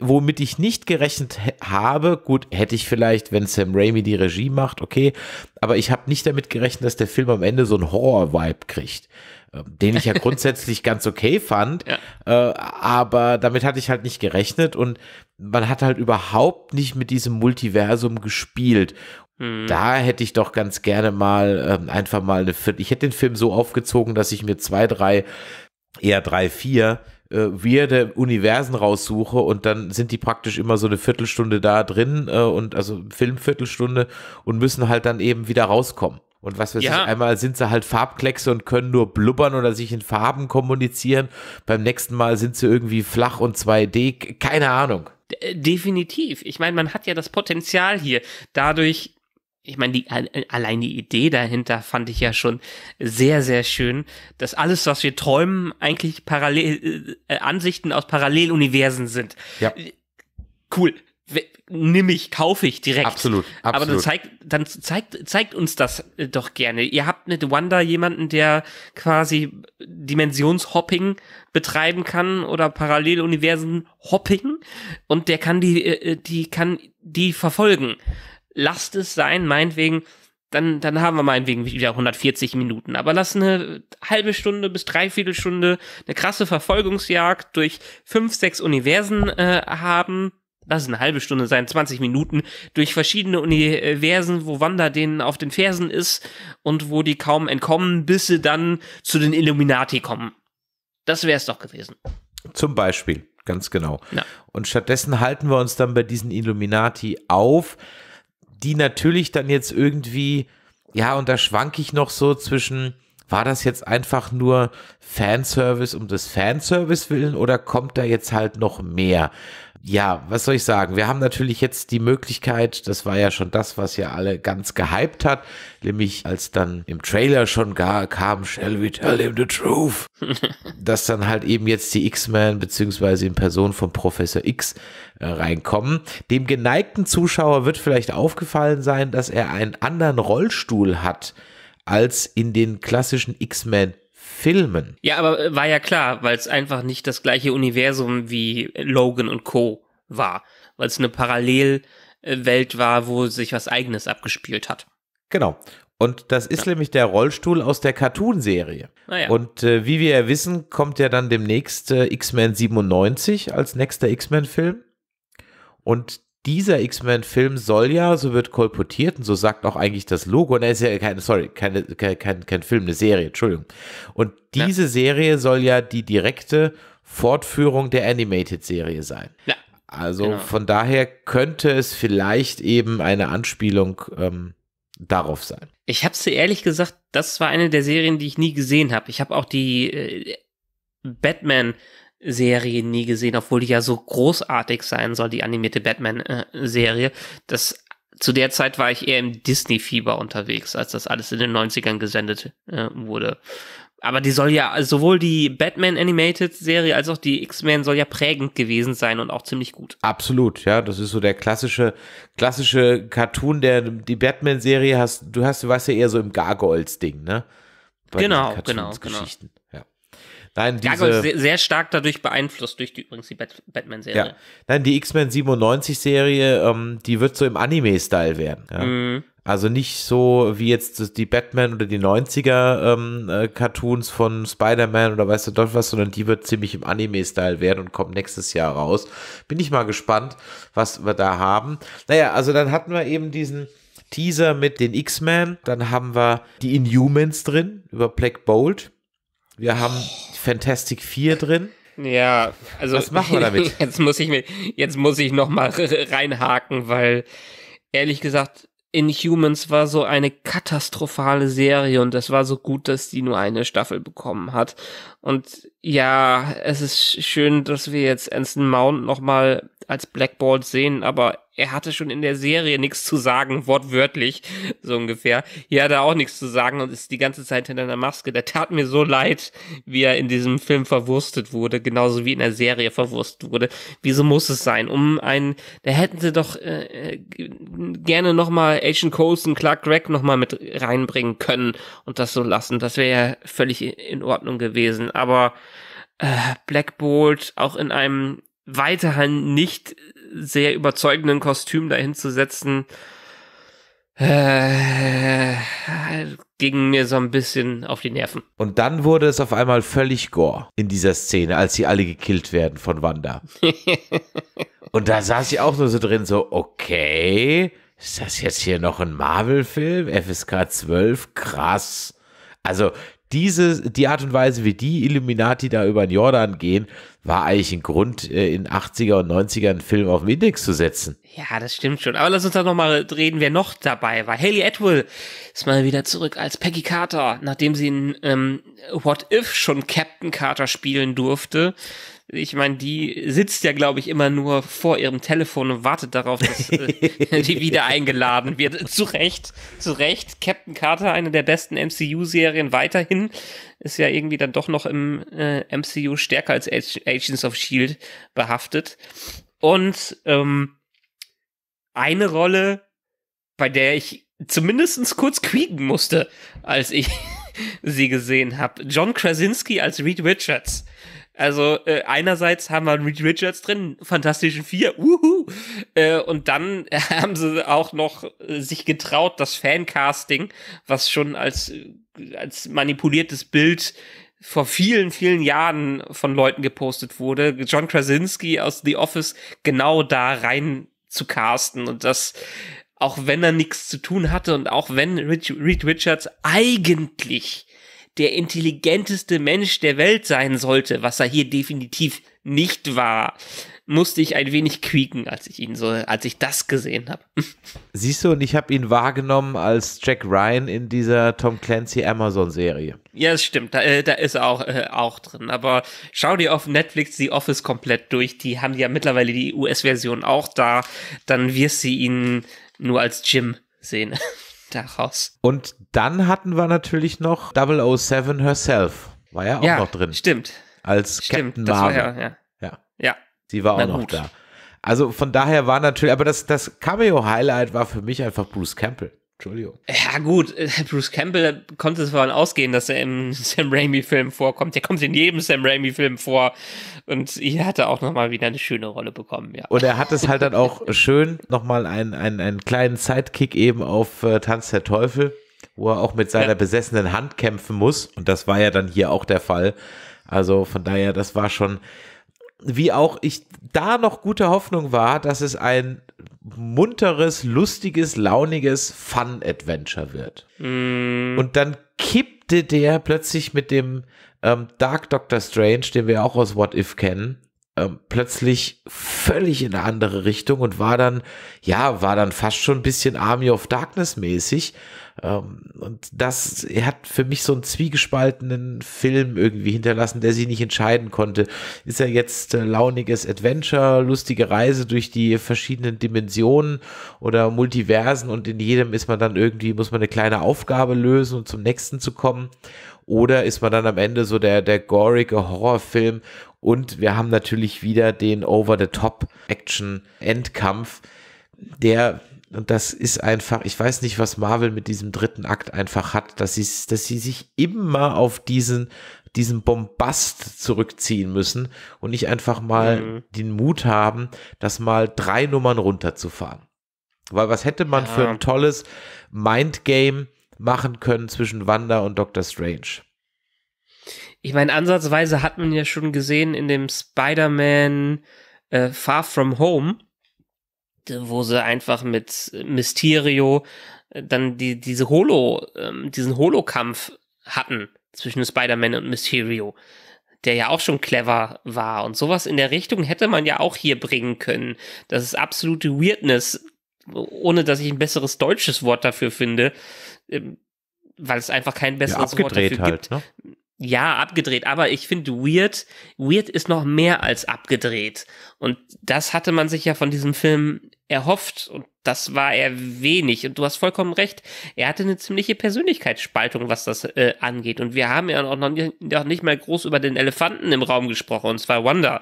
womit ich nicht gerechnet habe, gut, hätte ich vielleicht, wenn Sam Raimi die Regie macht, okay, aber ich habe nicht damit gerechnet, dass der Film am Ende so einen Horror-Vibe kriegt, ähm, den ich ja grundsätzlich ganz okay fand, ja. Äh, aber damit hatte ich halt nicht gerechnet und man hat halt überhaupt nicht mit diesem Multiversum gespielt. Hm. Da hätte ich doch ganz gerne mal ähm, einfach mal eine Viertel. Ich hätte den Film so aufgezogen, dass ich mir zwei, drei, eher drei, vier äh, weirde Universen raussuche und dann sind die praktisch immer so eine Viertelstunde da drin äh, und also Filmviertelstunde und müssen halt dann eben wieder rauskommen. Und was weiß ja. ich, einmal sind sie halt Farbkleckse und können nur blubbern oder sich in Farben kommunizieren. Beim nächsten Mal sind sie irgendwie flach und 2D. Keine Ahnung. Äh, definitiv. Ich meine, man hat ja das Potenzial hier. Dadurch, ich meine, die, allein die Idee dahinter fand ich ja schon sehr, sehr schön, dass alles, was wir träumen, eigentlich parallel, äh, Ansichten aus Paralleluniversen sind. Ja. Cool nimm ich, kaufe ich direkt. Absolut, absolut. Aber dann zeigt, dann zeigt, zeigt uns das äh, doch gerne. Ihr habt mit Wanda jemanden, der quasi Dimensionshopping betreiben kann oder Paralleluniversen-Hopping und der kann die, äh, äh, die kann die verfolgen. Lasst es sein, meinetwegen, dann, dann haben wir meinetwegen wieder 140 Minuten. Aber lass eine halbe Stunde bis dreiviertel Stunde eine krasse Verfolgungsjagd durch fünf, sechs Universen äh, haben lass es eine halbe Stunde sein, 20 Minuten, durch verschiedene Universen, wo Wanda denen auf den Fersen ist und wo die kaum entkommen, bis sie dann zu den Illuminati kommen. Das wäre es doch gewesen. Zum Beispiel, ganz genau. Ja. Und stattdessen halten wir uns dann bei diesen Illuminati auf, die natürlich dann jetzt irgendwie, ja, und da schwanke ich noch so zwischen, war das jetzt einfach nur Fanservice um des Fanservice willen oder kommt da jetzt halt noch mehr? ja, was soll ich sagen? Wir haben natürlich jetzt die Möglichkeit, das war ja schon das, was ja alle ganz gehypt hat, nämlich als dann im Trailer schon gar kam, shall we tell him the truth? dass dann halt eben jetzt die X-Men beziehungsweise in Person von Professor X äh, reinkommen. Dem geneigten Zuschauer wird vielleicht aufgefallen sein, dass er einen anderen Rollstuhl hat als in den klassischen X-Men Filmen. Ja, aber äh, war ja klar, weil es einfach nicht das gleiche Universum wie Logan und Co. war. Weil es eine Parallelwelt äh, war, wo sich was Eigenes abgespielt hat. Genau. Und das ist ja. nämlich der Rollstuhl aus der Cartoon-Serie. Ah, ja. Und äh, wie wir ja wissen, kommt ja dann demnächst äh, X-Men 97 als nächster X-Men-Film. Und dieser X-Men-Film soll ja, so wird kolportiert und so sagt auch eigentlich das Logo, und er ist ja keine, sorry, keine, kein, kein Film, eine Serie, Entschuldigung. Und diese ja. Serie soll ja die direkte Fortführung der Animated-Serie sein. Ja. Also genau. von daher könnte es vielleicht eben eine Anspielung ähm, darauf sein. Ich habe sie ehrlich gesagt, das war eine der Serien, die ich nie gesehen habe. Ich habe auch die äh, Batman Serie nie gesehen, obwohl die ja so großartig sein soll, die animierte Batman-Serie. Das zu der Zeit war ich eher im Disney-Fieber unterwegs, als das alles in den 90ern gesendet äh, wurde. Aber die soll ja, also sowohl die Batman Animated Serie als auch die X-Men soll ja prägend gewesen sein und auch ziemlich gut. Absolut, ja. Das ist so der klassische, klassische Cartoon, der die Batman Serie hast, du hast, du warst ja eher so im Gargoyles-Ding, ne? Bei genau, genau, genau. Nein, diese, ja, sehr, sehr, stark dadurch beeinflusst durch die, übrigens die Bat Batman-Serie. Ja. Nein, die X-Men 97-Serie, ähm, die wird so im Anime-Style werden. Ja? Mhm. Also nicht so wie jetzt die Batman oder die 90er ähm, äh, Cartoons von Spider-Man oder weißt du dort was, sondern die wird ziemlich im Anime-Style werden und kommt nächstes Jahr raus. Bin ich mal gespannt, was wir da haben. Naja, also dann hatten wir eben diesen Teaser mit den X-Men, dann haben wir die Inhumans drin über Black Bolt. Wir haben oh. Fantastic Four drin. Ja, also was machen wir damit? Jetzt muss ich mir, jetzt muss ich noch mal reinhaken, weil ehrlich gesagt Inhumans war so eine katastrophale Serie und das war so gut, dass die nur eine Staffel bekommen hat. Und ja, es ist schön, dass wir jetzt Anson Mount nochmal als Blackboard sehen, aber er hatte schon in der Serie nichts zu sagen, wortwörtlich, so ungefähr. Hier hat er auch nichts zu sagen und ist die ganze Zeit hinter einer Maske. Der tat mir so leid, wie er in diesem Film verwurstet wurde, genauso wie in der Serie verwurstet wurde. Wieso muss es sein? Um einen, da hätten sie doch äh, äh gerne nochmal Agent Coulson, Clark Gregg nochmal mit reinbringen können und das so lassen. Das wäre ja völlig in Ordnung gewesen. Aber äh, Black Bolt auch in einem weiterhin nicht sehr überzeugenden Kostüm dahinzusetzen, äh, ging mir so ein bisschen auf die Nerven. Und dann wurde es auf einmal völlig gore in dieser Szene, als sie alle gekillt werden von Wanda. Und da saß ich auch nur so drin, so, okay, ist das jetzt hier noch ein Marvel-Film? FSK 12? Krass. Also, diese, die Art und Weise, wie die Illuminati da über den Jordan gehen, war eigentlich ein Grund, äh, in 80er und 90er einen Film auf den Index zu setzen. Ja, das stimmt schon. Aber lass uns da nochmal reden, wer noch dabei war. Haley Atwell ist mal wieder zurück als Peggy Carter, nachdem sie in ähm, What If schon Captain Carter spielen durfte ich meine, die sitzt ja, glaube ich, immer nur vor ihrem Telefon und wartet darauf, dass äh, die wieder eingeladen wird. Zu Recht, zu Recht. Captain Carter, eine der besten MCU-Serien weiterhin, ist ja irgendwie dann doch noch im äh, MCU stärker als Ag Agents of Shield behaftet. Und ähm, eine Rolle, bei der ich zumindest kurz quieken musste, als ich sie gesehen habe. John Krasinski als Reed Richards also äh, einerseits haben wir Reed Richards drin, fantastischen vier, uhu. Äh, und dann haben sie auch noch äh, sich getraut, das Fancasting, was schon als äh, als manipuliertes Bild vor vielen, vielen Jahren von Leuten gepostet wurde, John Krasinski aus The Office genau da rein zu casten und das auch wenn er nichts zu tun hatte und auch wenn Rich, Reed Richards eigentlich der intelligenteste Mensch der Welt sein sollte, was er hier definitiv nicht war, musste ich ein wenig quieken, als ich ihn so, als ich das gesehen habe. Siehst du, und ich habe ihn wahrgenommen als Jack Ryan in dieser Tom Clancy Amazon-Serie. Ja, das stimmt, da, äh, da ist er auch, äh, auch drin. Aber schau dir auf Netflix The Office komplett durch. Die haben ja mittlerweile die US-Version auch da. Dann wirst du ihn nur als Jim sehen. daraus. Und dann hatten wir natürlich noch 007 herself. War ja auch ja, noch drin. Stimmt. Als stimmt, Captain Marvel. Ja, ja. ja. ja. Sie war auch noch gut. da. Also von daher war natürlich, aber das, das Cameo-Highlight war für mich einfach Bruce Campbell. Entschuldigung. Ja, gut, äh, Bruce Campbell konnte es davon ausgehen, dass er im Sam Raimi-Film vorkommt. Der kommt in jedem Sam Raimi-Film vor. Und hier hat er auch nochmal wieder eine schöne Rolle bekommen, ja. Und er hat es halt dann auch schön nochmal einen, einen, einen kleinen Sidekick eben auf äh, Tanz der Teufel, wo er auch mit seiner ja. besessenen Hand kämpfen muss. Und das war ja dann hier auch der Fall. Also von daher, das war schon, wie auch ich da noch gute Hoffnung war, dass es ein munteres, lustiges, launiges Fun-Adventure wird. Mm. Und dann kippte der plötzlich mit dem ähm, Dark Doctor Strange, den wir auch aus What If kennen, ähm, plötzlich völlig in eine andere Richtung und war dann, ja, war dann fast schon ein bisschen Army of Darkness mäßig. Ähm, und das er hat für mich so einen zwiegespaltenen Film irgendwie hinterlassen, der sich nicht entscheiden konnte. Ist er jetzt äh, launiges Adventure, lustige Reise durch die verschiedenen Dimensionen oder Multiversen und in jedem ist man dann irgendwie, muss man eine kleine Aufgabe lösen um zum nächsten zu kommen oder ist man dann am Ende so der, der gorige Horrorfilm? Und wir haben natürlich wieder den Over-the-Top-Action-Endkampf, der und das ist einfach, ich weiß nicht, was Marvel mit diesem dritten Akt einfach hat, dass sie, dass sie sich immer auf diesen, diesen Bombast zurückziehen müssen und nicht einfach mal mhm. den Mut haben, das mal drei Nummern runterzufahren. Weil was hätte man ja. für ein tolles Mindgame, machen können zwischen Wanda und Doctor Strange. Ich meine, ansatzweise hat man ja schon gesehen in dem Spider-Man äh, Far From Home, wo sie einfach mit äh, Mysterio äh, dann die, diese Holo, ähm, diesen Holo-Kampf hatten zwischen Spider-Man und Mysterio, der ja auch schon clever war. Und sowas in der Richtung hätte man ja auch hier bringen können. Das ist absolute Weirdness, ohne dass ich ein besseres deutsches Wort dafür finde, ähm, weil es einfach kein besseres ja, Wort dafür halt, gibt. Ne? Ja, abgedreht, aber ich finde weird, weird ist noch mehr als abgedreht. Und das hatte man sich ja von diesem Film erhofft und das war er wenig. Und du hast vollkommen recht, er hatte eine ziemliche Persönlichkeitsspaltung, was das äh, angeht. Und wir haben ja auch noch, nie, noch nicht mal groß über den Elefanten im Raum gesprochen, und zwar Wanda.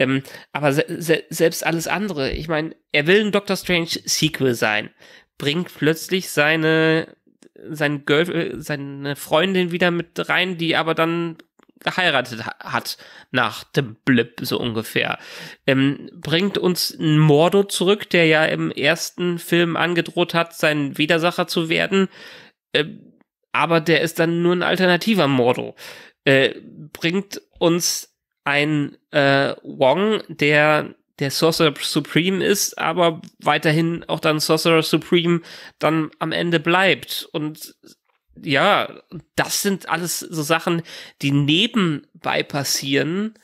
Ähm, aber se se selbst alles andere, ich meine, er will ein Doctor Strange Sequel sein, bringt plötzlich seine sein Girl, äh, seine Freundin wieder mit rein, die aber dann geheiratet hat nach dem Blip so ungefähr. Ähm, bringt uns ein Mordo zurück, der ja im ersten Film angedroht hat, sein Widersacher zu werden, ähm, aber der ist dann nur ein alternativer Mordo. Äh, bringt uns ein äh, Wong, der der Sorcerer Supreme ist, aber weiterhin auch dann Sorcerer Supreme dann am Ende bleibt. Und ja, das sind alles so Sachen, die nebenbei passieren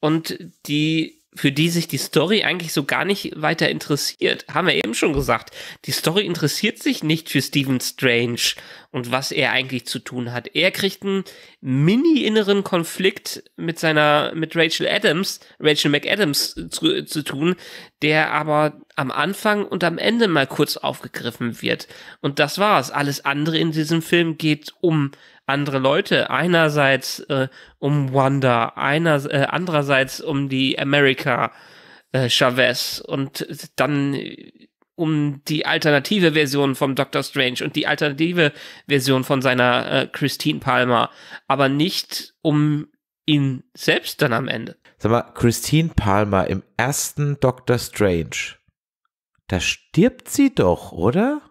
und die für die sich die Story eigentlich so gar nicht weiter interessiert. Haben wir eben schon gesagt. Die Story interessiert sich nicht für Stephen Strange und was er eigentlich zu tun hat. Er kriegt einen mini-inneren Konflikt mit seiner, mit Rachel Adams, Rachel McAdams zu, zu tun, der aber am Anfang und am Ende mal kurz aufgegriffen wird. Und das war's. Alles andere in diesem Film geht um andere Leute. Einerseits äh, um Wanda, einer, äh, andererseits um die America äh, Chavez und dann äh, um die alternative Version von Doctor Strange und die alternative Version von seiner äh, Christine Palmer, aber nicht um ihn selbst dann am Ende. Sag mal, Christine Palmer im ersten Doctor Strange, da stirbt sie doch, oder?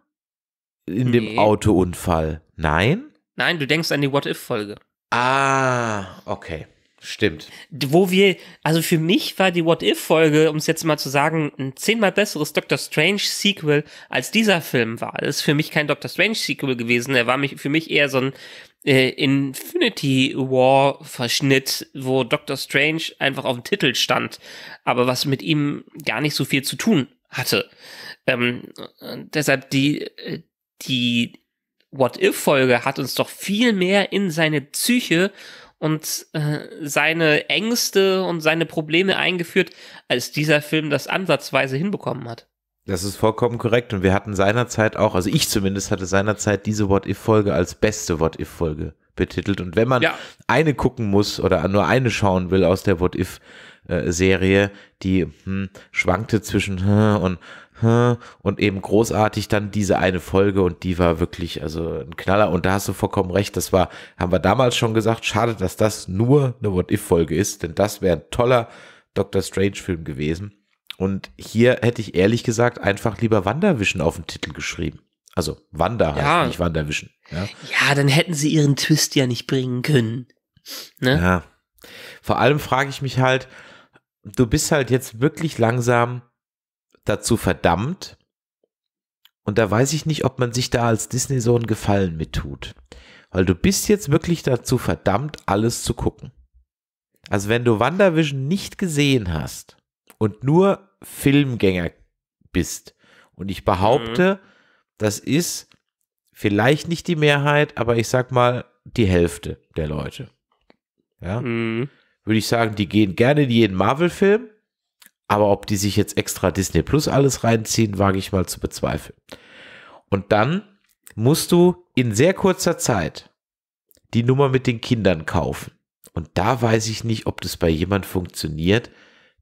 In nee. dem Autounfall. Nein? Nein, du denkst an die What-If-Folge. Ah, okay. Stimmt. Wo wir, also für mich war die What-If-Folge, um es jetzt mal zu sagen, ein zehnmal besseres Doctor Strange-Sequel als dieser Film war. Das ist für mich kein Doctor Strange-Sequel gewesen. Er war mich, für mich eher so ein äh, Infinity War-Verschnitt, wo Doctor Strange einfach auf dem Titel stand, aber was mit ihm gar nicht so viel zu tun hatte. Ähm, deshalb die, äh, die What-If-Folge hat uns doch viel mehr in seine Psyche und äh, seine Ängste und seine Probleme eingeführt, als dieser Film das ansatzweise hinbekommen hat. Das ist vollkommen korrekt und wir hatten seinerzeit auch, also ich zumindest hatte seinerzeit diese What-If-Folge als beste What-If-Folge betitelt und wenn man ja. eine gucken muss oder nur eine schauen will aus der What-If-Serie, äh, die hm, schwankte zwischen hm, und und eben großartig dann diese eine Folge und die war wirklich also ein Knaller und da hast du vollkommen recht, das war, haben wir damals schon gesagt, schade, dass das nur eine What-If-Folge ist, denn das wäre ein toller Doctor Strange-Film gewesen. Und hier hätte ich ehrlich gesagt einfach lieber Wanderwischen auf den Titel geschrieben. Also Wander heißt ja. nicht Wanderwischen. Ja? ja, dann hätten sie ihren Twist ja nicht bringen können. Ne? Ja. Vor allem frage ich mich halt, du bist halt jetzt wirklich langsam dazu verdammt. Und da weiß ich nicht, ob man sich da als Disney sohn Gefallen mit tut. Weil du bist jetzt wirklich dazu verdammt, alles zu gucken. Also wenn du WandaVision nicht gesehen hast und nur Filmgänger bist, und ich behaupte, mhm. das ist vielleicht nicht die Mehrheit, aber ich sag mal die Hälfte der Leute. Ja? Mhm. Würde ich sagen, die gehen gerne in jeden Marvel-Film, aber ob die sich jetzt extra Disney Plus alles reinziehen, wage ich mal zu bezweifeln. Und dann musst du in sehr kurzer Zeit die Nummer mit den Kindern kaufen. Und da weiß ich nicht, ob das bei jemand funktioniert,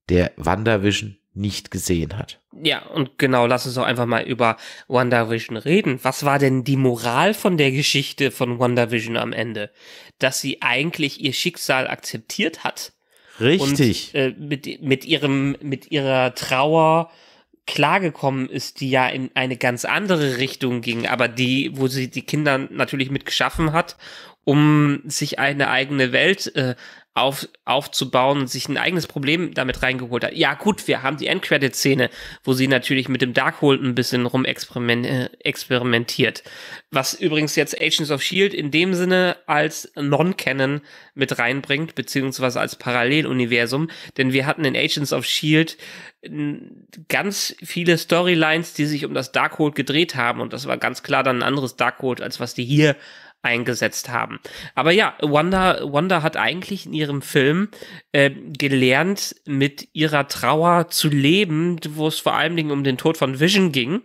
der WandaVision nicht gesehen hat. Ja, und genau, lass uns doch einfach mal über WandaVision reden. Was war denn die Moral von der Geschichte von WandaVision am Ende? Dass sie eigentlich ihr Schicksal akzeptiert hat Richtig. Und, äh, mit, mit ihrem, mit ihrer Trauer klargekommen ist, die ja in eine ganz andere Richtung ging, aber die, wo sie die Kinder natürlich mit geschaffen hat, um sich eine eigene Welt äh, auf, aufzubauen und sich ein eigenes Problem damit reingeholt hat. Ja gut, wir haben die Endcredit-Szene, wo sie natürlich mit dem Darkhold ein bisschen rumexperimentiert. Was übrigens jetzt Agents of S.H.I.E.L.D. in dem Sinne als Non-Canon mit reinbringt, beziehungsweise als Paralleluniversum. Denn wir hatten in Agents of S.H.I.E.L.D. ganz viele Storylines, die sich um das Darkhold gedreht haben. Und das war ganz klar dann ein anderes Darkhold, als was die hier eingesetzt haben. Aber ja, Wanda, Wanda hat eigentlich in ihrem Film äh, gelernt, mit ihrer Trauer zu leben, wo es vor allen Dingen um den Tod von Vision ging,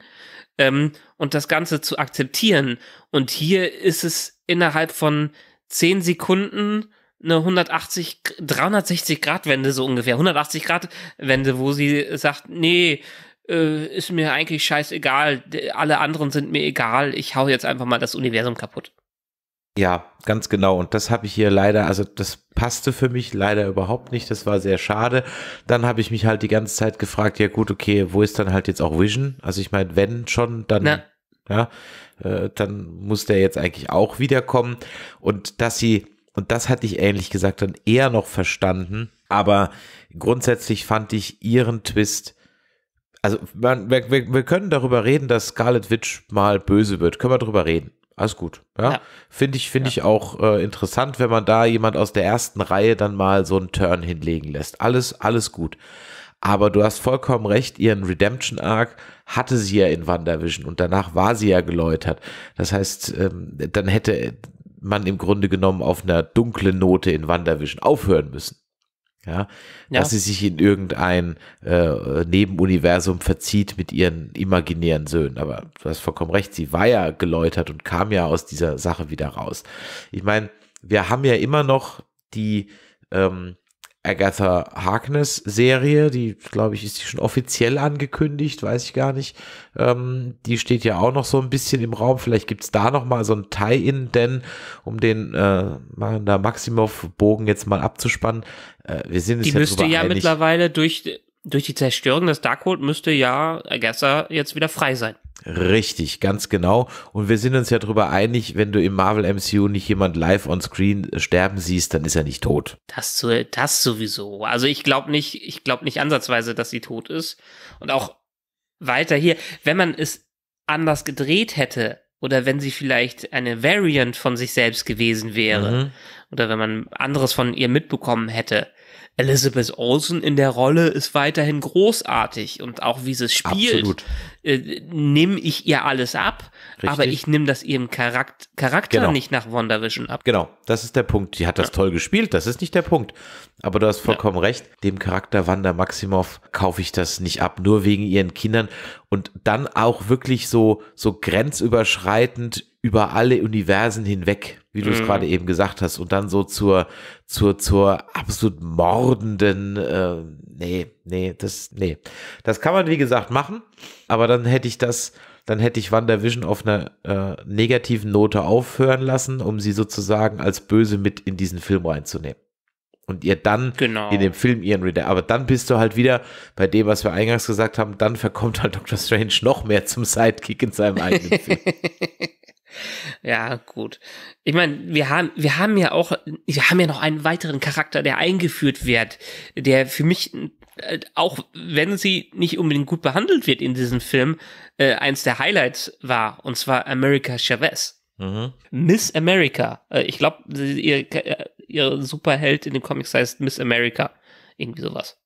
ähm, und das Ganze zu akzeptieren. Und hier ist es innerhalb von zehn Sekunden eine 180, 360 Grad Wende so ungefähr, 180 Grad Wende, wo sie sagt, nee, äh, ist mir eigentlich scheißegal, alle anderen sind mir egal, ich hau jetzt einfach mal das Universum kaputt. Ja, ganz genau. Und das habe ich hier leider, also das passte für mich leider überhaupt nicht. Das war sehr schade. Dann habe ich mich halt die ganze Zeit gefragt, ja gut, okay, wo ist dann halt jetzt auch Vision? Also ich meine, wenn schon, dann Na. ja, äh, dann muss der jetzt eigentlich auch wiederkommen. Und dass sie, und das hatte ich ähnlich gesagt dann eher noch verstanden, aber grundsätzlich fand ich ihren Twist also man, wir, wir können darüber reden, dass Scarlet Witch mal böse wird. Können wir darüber reden alles gut. Ja? ja. Finde ich, finde ja. ich auch äh, interessant, wenn man da jemand aus der ersten Reihe dann mal so einen Turn hinlegen lässt. Alles, alles gut. Aber du hast vollkommen recht, ihren Redemption Arc hatte sie ja in WandaVision und danach war sie ja geläutert. Das heißt, ähm, dann hätte man im Grunde genommen auf einer dunklen Note in WandaVision aufhören müssen. Ja, ja, dass sie sich in irgendein äh, Nebenuniversum verzieht mit ihren imaginären Söhnen. Aber du hast vollkommen recht, sie war ja geläutert und kam ja aus dieser Sache wieder raus. Ich meine, wir haben ja immer noch die ähm, Agatha Harkness Serie, die glaube ich ist die schon offiziell angekündigt, weiß ich gar nicht. Ähm, die steht ja auch noch so ein bisschen im Raum. Vielleicht gibt's da noch mal so ein Tie-in, denn um den äh, da Maximov Bogen jetzt mal abzuspannen, äh, wir sind es die müsste ja einig. mittlerweile durch durch die Zerstörung des Darkhold müsste ja Agatha jetzt wieder frei sein. Richtig, ganz genau. Und wir sind uns ja darüber einig, wenn du im Marvel MCU nicht jemand live on screen sterben siehst, dann ist er nicht tot. Das, das sowieso. Also ich glaube nicht, ich glaube nicht ansatzweise, dass sie tot ist. Und auch weiter hier, wenn man es anders gedreht hätte, oder wenn sie vielleicht eine Variant von sich selbst gewesen wäre, mhm. oder wenn man anderes von ihr mitbekommen hätte, Elizabeth Olsen in der Rolle ist weiterhin großartig und auch wie sie es spielt, äh, nehme ich ihr alles ab, Richtig. aber ich nehme das ihrem Charakter, Charakter genau. nicht nach WandaVision ab. Genau, das ist der Punkt. Sie hat das ja. toll gespielt, das ist nicht der Punkt. Aber du hast vollkommen ja. recht, dem Charakter Wanda Maximoff kaufe ich das nicht ab, nur wegen ihren Kindern und dann auch wirklich so, so grenzüberschreitend über alle Universen hinweg, wie du es mhm. gerade eben gesagt hast, und dann so zur, zur, zur absolut mordenden, äh, nee, nee, das, nee. Das kann man, wie gesagt, machen, aber dann hätte ich das, dann hätte ich WandaVision auf einer äh, negativen Note aufhören lassen, um sie sozusagen als böse mit in diesen Film reinzunehmen. Und ihr dann genau. in dem Film ihren Reader. Aber dann bist du halt wieder bei dem, was wir eingangs gesagt haben, dann verkommt halt Dr. Strange noch mehr zum Sidekick in seinem eigenen Film. Ja, gut. Ich meine, wir haben, wir haben ja auch, wir haben ja noch einen weiteren Charakter, der eingeführt wird, der für mich, äh, auch wenn sie nicht unbedingt gut behandelt wird in diesem Film, äh, eins der Highlights war, und zwar America Chavez. Mhm. Miss America. Äh, ich glaube, ihr, äh, ihr Superheld in den Comics heißt Miss America. Irgendwie sowas.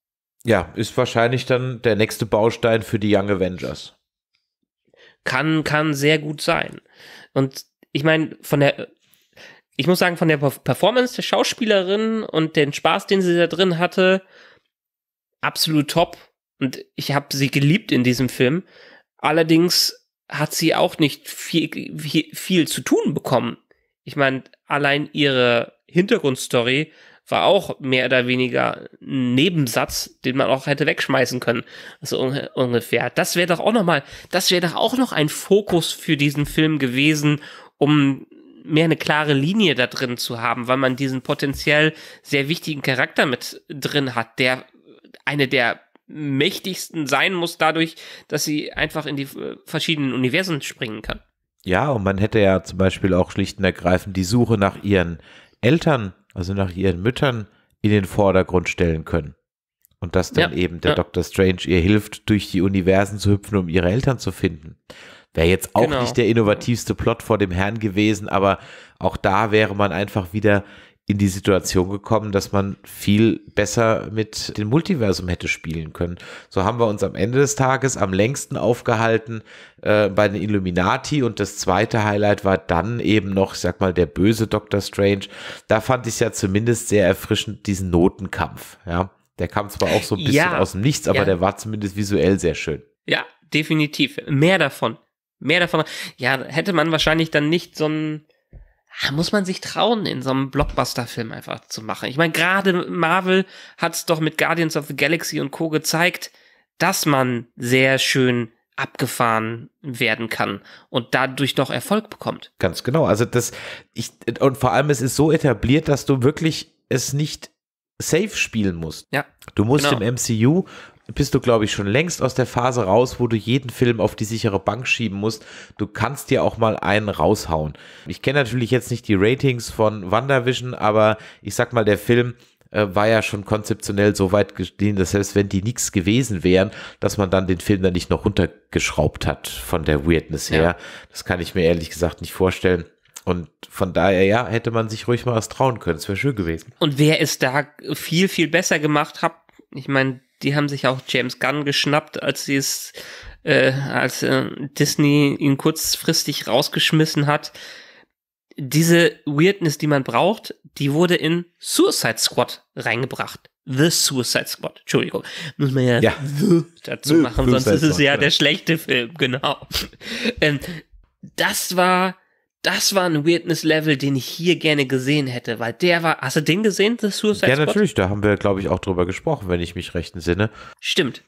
Ja, ist wahrscheinlich dann der nächste Baustein für die Young Avengers. Kann, kann sehr gut sein. Und ich meine, von der, ich muss sagen, von der Performance der Schauspielerin und den Spaß, den sie da drin hatte, absolut top. Und ich habe sie geliebt in diesem Film. Allerdings hat sie auch nicht viel, viel, zu tun bekommen. Ich meine, allein ihre Hintergrundstory war auch mehr oder weniger ein Nebensatz, den man auch hätte wegschmeißen können. Also un ungefähr. Das wäre doch auch noch mal, das wäre doch auch noch ein Fokus für diesen Film gewesen, um mehr eine klare Linie da drin zu haben, weil man diesen potenziell sehr wichtigen Charakter mit drin hat, der eine der mächtigsten sein muss dadurch, dass sie einfach in die äh, verschiedenen Universen springen kann. Ja, und man hätte ja zum Beispiel auch schlicht und ergreifend die Suche nach ihren Eltern also nach ihren Müttern, in den Vordergrund stellen können. Und dass dann ja, eben der ja. Dr. Strange ihr hilft, durch die Universen zu hüpfen, um ihre Eltern zu finden. Wäre jetzt auch genau. nicht der innovativste Plot vor dem Herrn gewesen, aber auch da wäre man einfach wieder in die Situation gekommen, dass man viel besser mit dem Multiversum hätte spielen können. So haben wir uns am Ende des Tages am längsten aufgehalten äh, bei den Illuminati und das zweite Highlight war dann eben noch, ich sag mal, der böse Doctor Strange. Da fand ich ja zumindest sehr erfrischend diesen Notenkampf. Ja, der kam zwar auch so ein bisschen ja, aus dem Nichts, aber ja. der war zumindest visuell sehr schön. Ja, definitiv. Mehr davon. Mehr davon. Ja, hätte man wahrscheinlich dann nicht so ein Ah, muss man sich trauen, in so einem Blockbuster-Film einfach zu machen. Ich meine, gerade Marvel hat es doch mit Guardians of the Galaxy und Co. gezeigt, dass man sehr schön abgefahren werden kann und dadurch doch Erfolg bekommt. Ganz genau. Also das, ich, und vor allem, es ist so etabliert, dass du wirklich es nicht safe spielen musst. Ja. Du musst genau. im MCU bist du, glaube ich, schon längst aus der Phase raus, wo du jeden Film auf die sichere Bank schieben musst. Du kannst dir auch mal einen raushauen. Ich kenne natürlich jetzt nicht die Ratings von WandaVision, aber ich sag mal, der Film äh, war ja schon konzeptionell so weit gestehen, dass selbst wenn die nichts gewesen wären, dass man dann den Film dann nicht noch runtergeschraubt hat von der Weirdness her. Ja. Das kann ich mir ehrlich gesagt nicht vorstellen. Und von daher, ja, hätte man sich ruhig mal was trauen können. Es wäre schön gewesen. Und wer es da viel, viel besser gemacht hat, ich meine, die haben sich auch James Gunn geschnappt, als sie es, äh, als äh, Disney ihn kurzfristig rausgeschmissen hat. Diese Weirdness, die man braucht, die wurde in Suicide Squad reingebracht. The Suicide Squad. Entschuldigung. Muss man ja, ja. dazu machen, sonst ist es ja der schlechte Film, genau. Ähm, das war das war ein Weirdness-Level, den ich hier gerne gesehen hätte, weil der war. Hast du den gesehen, The Suicide Squad? Ja, Spot? natürlich, da haben wir, glaube ich, auch drüber gesprochen, wenn ich mich recht entsinne. Stimmt.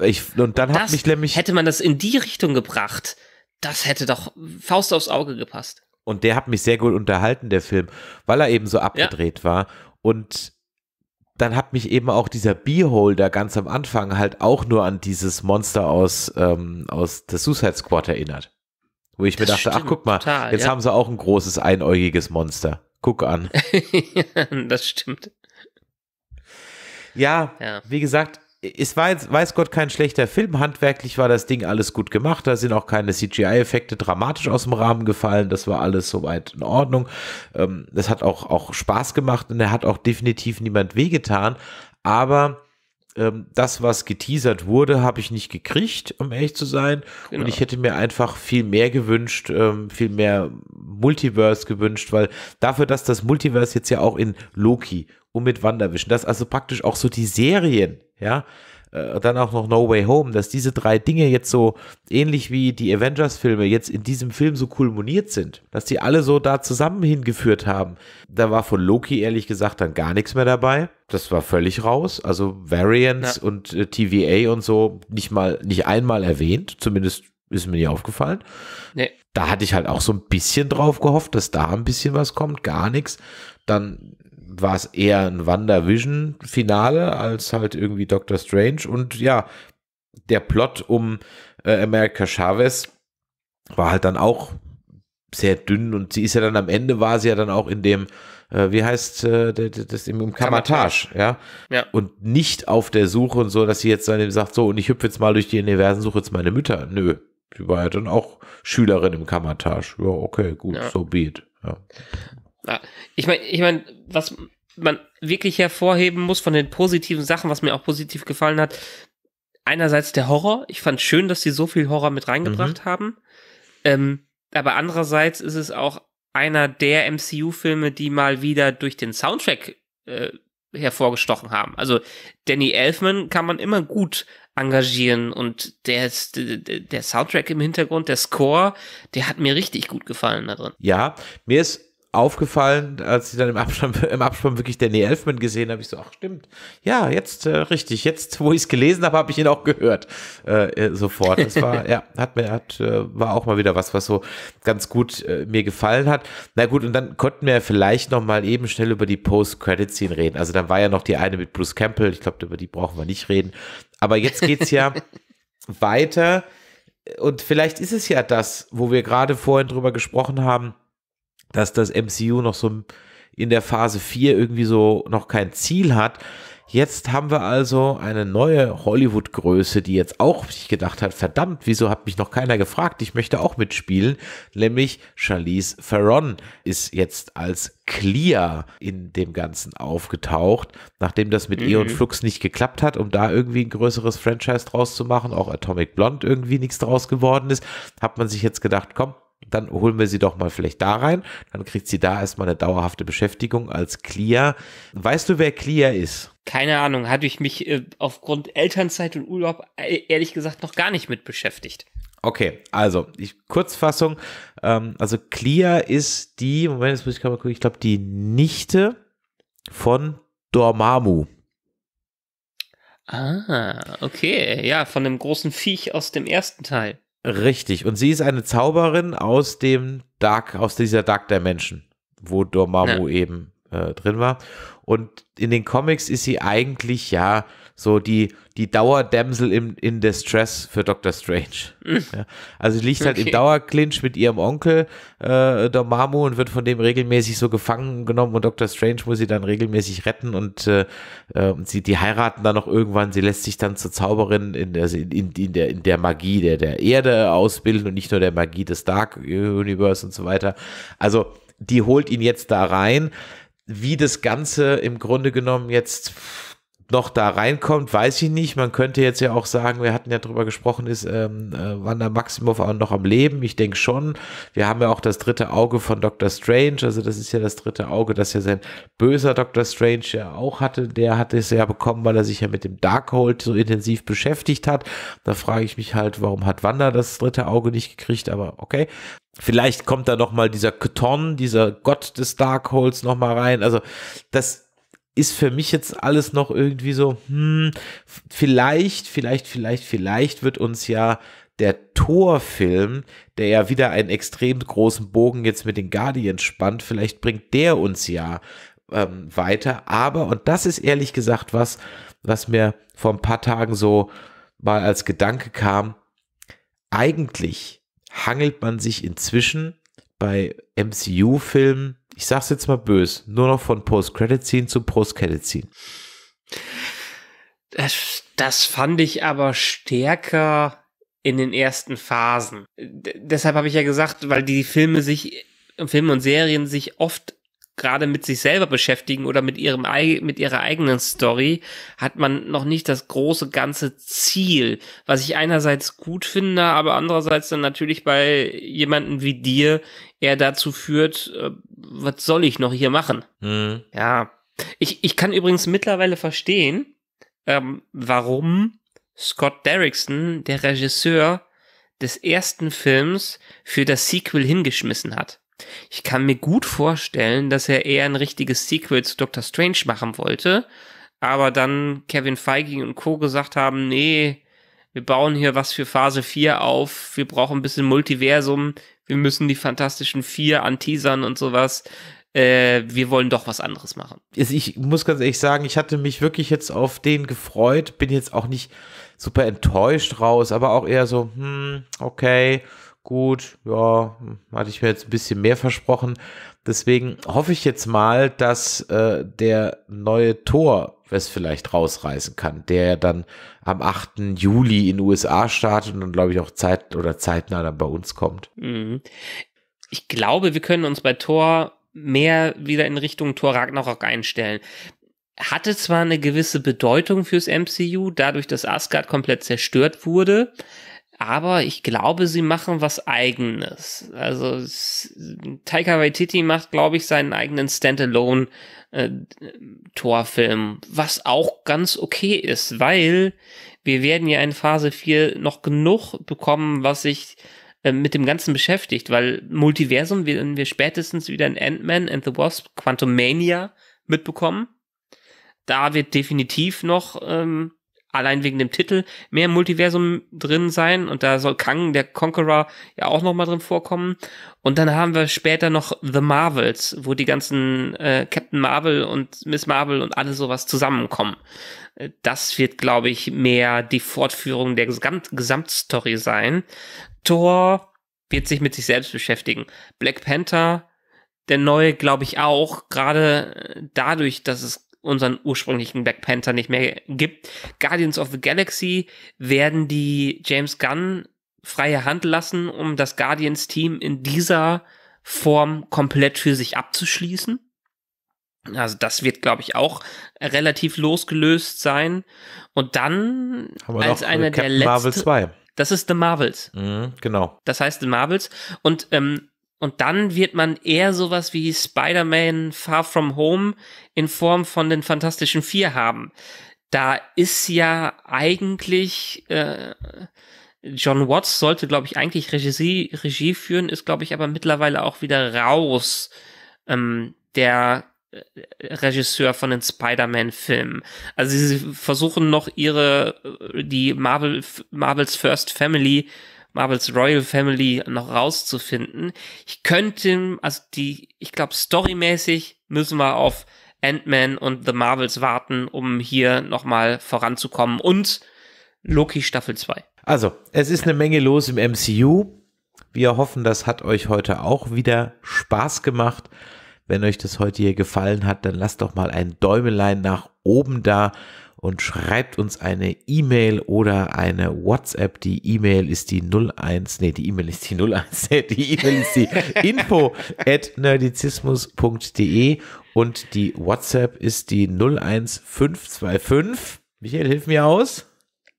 Ich, und dann das hat mich nämlich. Hätte man das in die Richtung gebracht, das hätte doch Faust aufs Auge gepasst. Und der hat mich sehr gut unterhalten, der Film, weil er eben so abgedreht ja. war. Und dann hat mich eben auch dieser Beholder ganz am Anfang halt auch nur an dieses Monster aus, ähm, aus The Suicide Squad erinnert. Wo ich das mir dachte, stimmt, ach guck mal, total, jetzt ja. haben sie auch ein großes einäugiges Monster. Guck an. das stimmt. Ja, ja, wie gesagt, es war jetzt, weiß Gott, kein schlechter Film. Handwerklich war das Ding alles gut gemacht. Da sind auch keine CGI-Effekte dramatisch aus dem Rahmen gefallen. Das war alles soweit in Ordnung. Ähm, das hat auch, auch Spaß gemacht und er hat auch definitiv niemand wehgetan. Aber ähm, das, was geteasert wurde, habe ich nicht gekriegt, um ehrlich zu sein. Genau. Und ich hätte mir einfach viel mehr gewünscht, ähm, viel mehr Multiverse gewünscht, weil dafür, dass das Multiverse jetzt ja auch in Loki und mit Wanderwischen, dass also praktisch auch so die Serien, ja, äh, dann auch noch No Way Home, dass diese drei Dinge jetzt so ähnlich wie die Avengers-Filme jetzt in diesem Film so kulminiert sind, dass die alle so da zusammen hingeführt haben. Da war von Loki ehrlich gesagt dann gar nichts mehr dabei. Das war völlig raus. Also Variants ja. und äh, TVA und so nicht mal, nicht einmal erwähnt, zumindest ist mir nie aufgefallen. Nee. Da hatte ich halt auch so ein bisschen drauf gehofft, dass da ein bisschen was kommt, gar nichts. Dann war es eher ein WandaVision-Finale als halt irgendwie Doctor Strange. Und ja, der Plot um äh, America Chavez war halt dann auch sehr dünn und sie ist ja dann am Ende war sie ja dann auch in dem äh, wie heißt äh, das im, im Kamatage, ja? ja und nicht auf der Suche und so dass sie jetzt dann eben sagt so und ich hüpfe jetzt mal durch die Universen suche jetzt meine Mütter nö die war ja dann auch Schülerin im Kamatage ja okay gut ja. so beat ja. Ich meine, ich mein, was man wirklich hervorheben muss von den positiven Sachen, was mir auch positiv gefallen hat, einerseits der Horror. Ich fand schön, dass sie so viel Horror mit reingebracht mhm. haben. Ähm, aber andererseits ist es auch einer der MCU-Filme, die mal wieder durch den Soundtrack äh, hervorgestochen haben. Also Danny Elfman kann man immer gut engagieren und der, der Soundtrack im Hintergrund, der Score, der hat mir richtig gut gefallen da drin. Ja, mir ist aufgefallen, als ich dann im Abspann, im Abspann wirklich Danny Elfman gesehen habe, ich so, ach stimmt, ja, jetzt äh, richtig, jetzt, wo ich es gelesen habe, habe ich ihn auch gehört äh, äh sofort. Das war, ja, hat mir, hat, äh, war auch mal wieder was, was so ganz gut äh, mir gefallen hat. Na gut, und dann konnten wir vielleicht noch mal eben schnell über die Post-Credit-Scene reden. Also dann war ja noch die eine mit Bruce Campbell, ich glaube, über die brauchen wir nicht reden. Aber jetzt geht es ja weiter. Und vielleicht ist es ja das, wo wir gerade vorhin drüber gesprochen haben, dass das MCU noch so in der Phase 4 irgendwie so noch kein Ziel hat. Jetzt haben wir also eine neue Hollywood-Größe, die jetzt auch sich gedacht hat, verdammt, wieso hat mich noch keiner gefragt? Ich möchte auch mitspielen. Nämlich Charlize Theron ist jetzt als Clear in dem Ganzen aufgetaucht, nachdem das mit mhm. Eon Flux nicht geklappt hat, um da irgendwie ein größeres Franchise draus zu machen, auch Atomic Blonde irgendwie nichts draus geworden ist, hat man sich jetzt gedacht, komm, dann holen wir sie doch mal vielleicht da rein. Dann kriegt sie da erstmal eine dauerhafte Beschäftigung als Clea. Weißt du, wer Clea ist? Keine Ahnung, hatte ich mich äh, aufgrund Elternzeit und Urlaub äh, ehrlich gesagt noch gar nicht mit beschäftigt. Okay, also ich, Kurzfassung. Ähm, also Clea ist die, Moment, jetzt muss ich mal gucken, ich glaube die Nichte von Dormammu. Ah, okay, ja, von dem großen Viech aus dem ersten Teil. Richtig. Und sie ist eine Zauberin aus dem Dark, aus dieser Dark Dimension, wo Dormammu ja. eben äh, drin war. Und in den Comics ist sie eigentlich ja so die, die Dauerdämsel im, in Distress für Dr. Strange. Ja, also sie liegt okay. halt im Dauerclinch mit ihrem Onkel äh, Dormammu und wird von dem regelmäßig so gefangen genommen und Dr. Strange muss sie dann regelmäßig retten und äh, ähm, sie, die heiraten dann noch irgendwann, sie lässt sich dann zur Zauberin in der, in, in der, in der Magie der, der Erde ausbilden und nicht nur der Magie des Dark Universe und so weiter. Also die holt ihn jetzt da rein. Wie das Ganze im Grunde genommen jetzt noch da reinkommt, weiß ich nicht. Man könnte jetzt ja auch sagen, wir hatten ja drüber gesprochen, ist ähm, äh, Wanda Maximoff auch noch am Leben? Ich denke schon. Wir haben ja auch das dritte Auge von Dr. Strange, also das ist ja das dritte Auge, das ja sein böser Dr. Strange ja auch hatte. Der hat es ja bekommen, weil er sich ja mit dem Darkhold so intensiv beschäftigt hat. Da frage ich mich halt, warum hat Wanda das dritte Auge nicht gekriegt? Aber okay. Vielleicht kommt da nochmal dieser Keton, dieser Gott des Darkholds nochmal rein. Also das ist für mich jetzt alles noch irgendwie so, hm, vielleicht, vielleicht, vielleicht, vielleicht wird uns ja der Torfilm, der ja wieder einen extrem großen Bogen jetzt mit den Guardians spannt, vielleicht bringt der uns ja ähm, weiter. Aber, und das ist ehrlich gesagt was, was mir vor ein paar Tagen so mal als Gedanke kam, eigentlich hangelt man sich inzwischen bei MCU-Filmen ich sag's jetzt mal böse, nur noch von Post-Credit-Scene zu Post-Credit-Scene. Das, das fand ich aber stärker in den ersten Phasen. D deshalb habe ich ja gesagt, weil die Filme sich, Filme und Serien sich oft gerade mit sich selber beschäftigen oder mit ihrem mit ihrer eigenen Story, hat man noch nicht das große ganze Ziel, was ich einerseits gut finde, aber andererseits dann natürlich bei jemanden wie dir eher dazu führt, äh, was soll ich noch hier machen? Mhm. Ja, ich ich kann übrigens mittlerweile verstehen, ähm, warum Scott Derrickson, der Regisseur des ersten Films, für das Sequel hingeschmissen hat. Ich kann mir gut vorstellen, dass er eher ein richtiges Sequel zu Doctor Strange machen wollte, aber dann Kevin Feige und Co. gesagt haben, nee, wir bauen hier was für Phase 4 auf, wir brauchen ein bisschen Multiversum, wir müssen die Fantastischen Vier anteasern und sowas. Äh, wir wollen doch was anderes machen. Also ich muss ganz ehrlich sagen, ich hatte mich wirklich jetzt auf den gefreut, bin jetzt auch nicht super enttäuscht raus, aber auch eher so, hm, okay, gut, ja, hatte ich mir jetzt ein bisschen mehr versprochen. Deswegen hoffe ich jetzt mal, dass äh, der neue Tor es vielleicht rausreißen kann, der ja dann am 8. Juli in den USA startet und dann, glaube ich, auch zeit- oder zeitnah dann bei uns kommt. Mhm. Ich glaube, wir können uns bei Tor mehr wieder in Richtung Tor Ragnarok einstellen hatte zwar eine gewisse Bedeutung fürs MCU, dadurch, dass Asgard komplett zerstört wurde, aber ich glaube, sie machen was eigenes. Also Taika Waititi macht, glaube ich, seinen eigenen Standalone äh, Torfilm, was auch ganz okay ist, weil wir werden ja in Phase 4 noch genug bekommen, was sich äh, mit dem Ganzen beschäftigt, weil Multiversum werden wir spätestens wieder in Ant-Man and the Wasp, Quantumania mitbekommen. Da wird definitiv noch ähm, allein wegen dem Titel mehr Multiversum drin sein und da soll Kang der Conqueror ja auch noch mal drin vorkommen und dann haben wir später noch The Marvels, wo die ganzen äh, Captain Marvel und Miss Marvel und alles sowas zusammenkommen. Äh, das wird glaube ich mehr die Fortführung der Gesamt Gesamtstory sein. Thor wird sich mit sich selbst beschäftigen. Black Panther der neue glaube ich auch gerade äh, dadurch, dass es unseren ursprünglichen Black Panther nicht mehr gibt. Guardians of the Galaxy werden die James Gunn freie Hand lassen, um das Guardians-Team in dieser Form komplett für sich abzuschließen. Also das wird, glaube ich, auch relativ losgelöst sein. Und dann als einer der letzten. Marvel 2. Das ist The Marvels. Mhm, genau. Das heißt The Marvels. Und ähm, und dann wird man eher sowas wie Spider-Man Far From Home in Form von den Fantastischen Vier haben. Da ist ja eigentlich äh, John Watts sollte, glaube ich, eigentlich Regie, Regie führen, ist, glaube ich, aber mittlerweile auch wieder raus. Ähm, der äh, Regisseur von den Spider-Man-Filmen. Also sie versuchen noch ihre äh, die Marvel Marvels First Family Marvels Royal Family noch rauszufinden. Ich könnte, also die, ich glaube, storymäßig müssen wir auf Ant-Man und The Marvels warten, um hier nochmal voranzukommen und Loki Staffel 2. Also, es ist eine Menge los im MCU. Wir hoffen, das hat euch heute auch wieder Spaß gemacht. Wenn euch das heute hier gefallen hat, dann lasst doch mal ein Däumelein nach oben da und schreibt uns eine E-Mail oder eine WhatsApp. Die E-Mail ist die 01, nee, die E-Mail ist die 01, nee, die E-Mail ist die info at nerdizismus.de und die WhatsApp ist die 01525. Michael, hilf mir aus.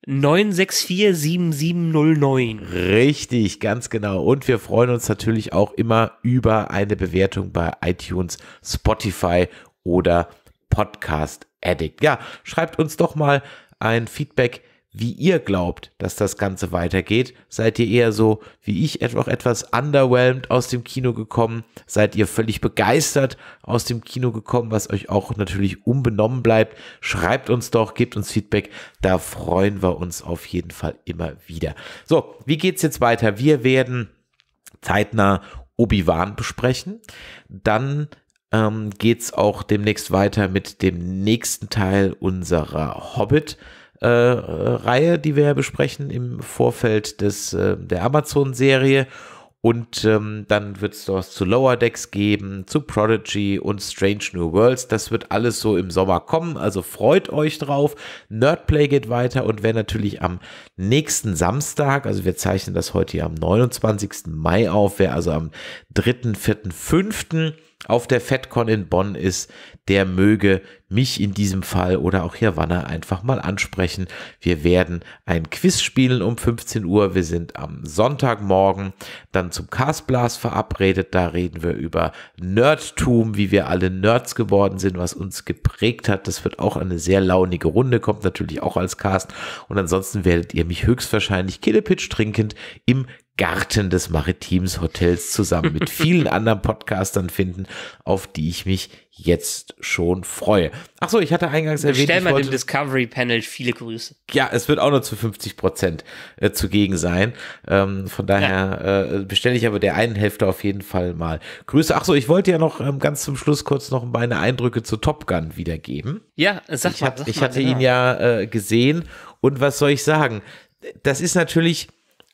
9647709. Richtig, ganz genau. Und wir freuen uns natürlich auch immer über eine Bewertung bei iTunes, Spotify oder Podcast Addict. Ja, schreibt uns doch mal ein Feedback, wie ihr glaubt, dass das Ganze weitergeht. Seid ihr eher so wie ich einfach etwas underwhelmed aus dem Kino gekommen? Seid ihr völlig begeistert aus dem Kino gekommen, was euch auch natürlich unbenommen bleibt? Schreibt uns doch, gebt uns Feedback. Da freuen wir uns auf jeden Fall immer wieder. So, wie geht's jetzt weiter? Wir werden zeitnah Obi-Wan besprechen. Dann ähm, geht es auch demnächst weiter mit dem nächsten Teil unserer Hobbit. Äh, Reihe, die wir besprechen im Vorfeld des, äh, der Amazon-Serie. Und ähm, dann wird es was zu Lower Decks geben, zu Prodigy und Strange New Worlds. Das wird alles so im Sommer kommen. Also freut euch drauf. Nerdplay geht weiter und wer natürlich am nächsten Samstag, also wir zeichnen das heute hier am 29. Mai auf, wer also am 3., 4., 5 auf der FedCon in Bonn ist, der möge mich in diesem Fall oder auch Hirwanne einfach mal ansprechen. Wir werden ein Quiz spielen um 15 Uhr. Wir sind am Sonntagmorgen dann zum Castblast verabredet. Da reden wir über Nerdtum, wie wir alle Nerds geworden sind, was uns geprägt hat. Das wird auch eine sehr launige Runde, kommt natürlich auch als Cast. Und ansonsten werdet ihr mich höchstwahrscheinlich Killepitch trinkend im Garten des Maritims Hotels zusammen mit vielen anderen Podcastern finden, auf die ich mich jetzt schon freue. Achso, ich hatte eingangs erwähnt. Stell mal dem Discovery Panel viele Grüße. Ja, es wird auch nur zu 50 Prozent äh, zugegen sein. Ähm, von daher ja. äh, bestelle ich aber der einen Hälfte auf jeden Fall mal Grüße. Achso, ich wollte ja noch ähm, ganz zum Schluss kurz noch meine Eindrücke zu Top Gun wiedergeben. Ja, sag ich mal. Hat, sag ich mal, hatte genau. ihn ja äh, gesehen und was soll ich sagen? Das ist natürlich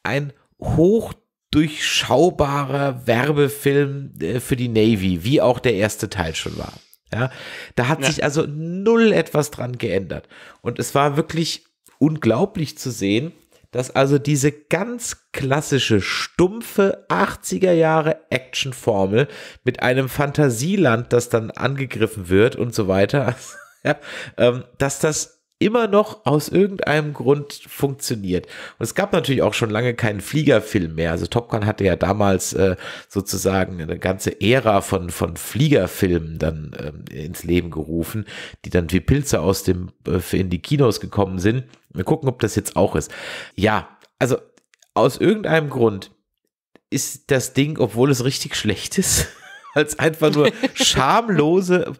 ein hoch durchschaubarer Werbefilm äh, für die Navy, wie auch der erste Teil schon war. Ja, da hat ja. sich also null etwas dran geändert. Und es war wirklich unglaublich zu sehen, dass also diese ganz klassische, stumpfe 80er Jahre Action-Formel mit einem Fantasieland, das dann angegriffen wird und so weiter, ja, ähm, dass das immer noch aus irgendeinem Grund funktioniert. Und es gab natürlich auch schon lange keinen Fliegerfilm mehr. Also Top Gun hatte ja damals äh, sozusagen eine ganze Ära von, von Fliegerfilmen dann ähm, ins Leben gerufen, die dann wie Pilze aus dem äh, in die Kinos gekommen sind. Wir gucken, ob das jetzt auch ist. Ja, also aus irgendeinem Grund ist das Ding, obwohl es richtig schlecht ist, als einfach nur schamlose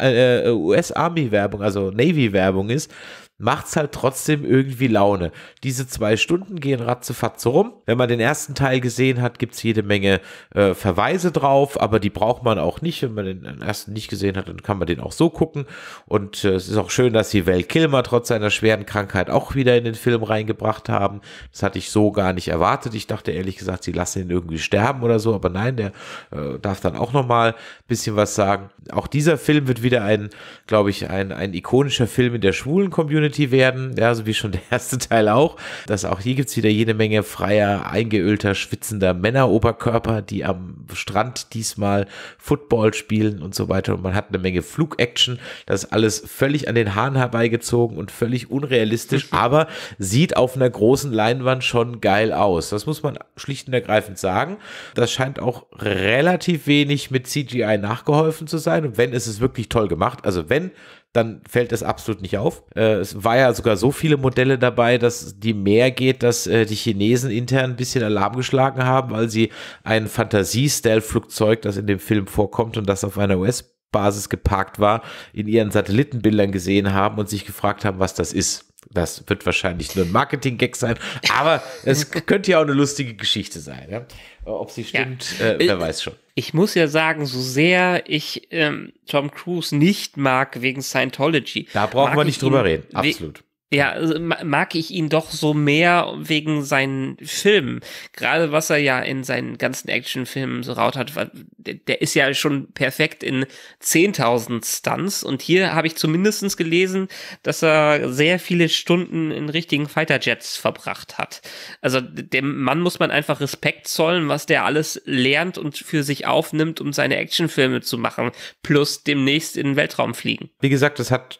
äh, äh, US-Army-Werbung, also Navy-Werbung ist, macht's halt trotzdem irgendwie Laune. Diese zwei Stunden gehen ratzefatze rum. Wenn man den ersten Teil gesehen hat, gibt's jede Menge äh, Verweise drauf, aber die braucht man auch nicht. Wenn man den ersten nicht gesehen hat, dann kann man den auch so gucken. Und äh, es ist auch schön, dass sie Val Kilmer trotz seiner schweren Krankheit auch wieder in den Film reingebracht haben. Das hatte ich so gar nicht erwartet. Ich dachte ehrlich gesagt, sie lassen ihn irgendwie sterben oder so, aber nein, der äh, darf dann auch nochmal ein bisschen was sagen. Auch dieser Film wird wieder ein, glaube ich, ein, ein ikonischer Film in der schwulen Community Community werden, ja, so wie schon der erste Teil auch. Dass auch hier gibt es wieder jede Menge freier, eingeölter, schwitzender Männeroberkörper, die am Strand diesmal Football spielen und so weiter. Und man hat eine Menge Flugaction. Das ist alles völlig an den Haaren herbeigezogen und völlig unrealistisch, aber sieht auf einer großen Leinwand schon geil aus. Das muss man schlicht und ergreifend sagen. Das scheint auch relativ wenig mit CGI nachgeholfen zu sein. Und wenn, ist es wirklich toll gemacht. Also wenn, dann fällt es absolut nicht auf. Äh, es war ja sogar so viele Modelle dabei, dass die mehr geht, dass äh, die Chinesen intern ein bisschen Alarm geschlagen haben, weil sie ein Fantasie-Stealth-Flugzeug, das in dem Film vorkommt und das auf einer US- Basis geparkt war, in ihren Satellitenbildern gesehen haben und sich gefragt haben, was das ist. Das wird wahrscheinlich nur ein Marketing-Gag sein, aber es könnte ja auch eine lustige Geschichte sein. Ja? Ob sie stimmt, ja. äh, wer weiß schon. Ich muss ja sagen, so sehr ich ähm, Tom Cruise nicht mag wegen Scientology. Da brauchen wir nicht drüber reden, absolut. Ja, äh, mag ich ihn doch so mehr wegen seinen Filmen. Gerade was er ja in seinen ganzen Actionfilmen so raut hat, der ist ja schon perfekt in 10.000 Stunts. Und hier habe ich zumindest gelesen, dass er sehr viele Stunden in richtigen Fighterjets verbracht hat. Also dem Mann muss man einfach Respekt zollen, was der alles lernt und für sich aufnimmt, um seine Actionfilme zu machen. Plus demnächst in den Weltraum fliegen. Wie gesagt, das hat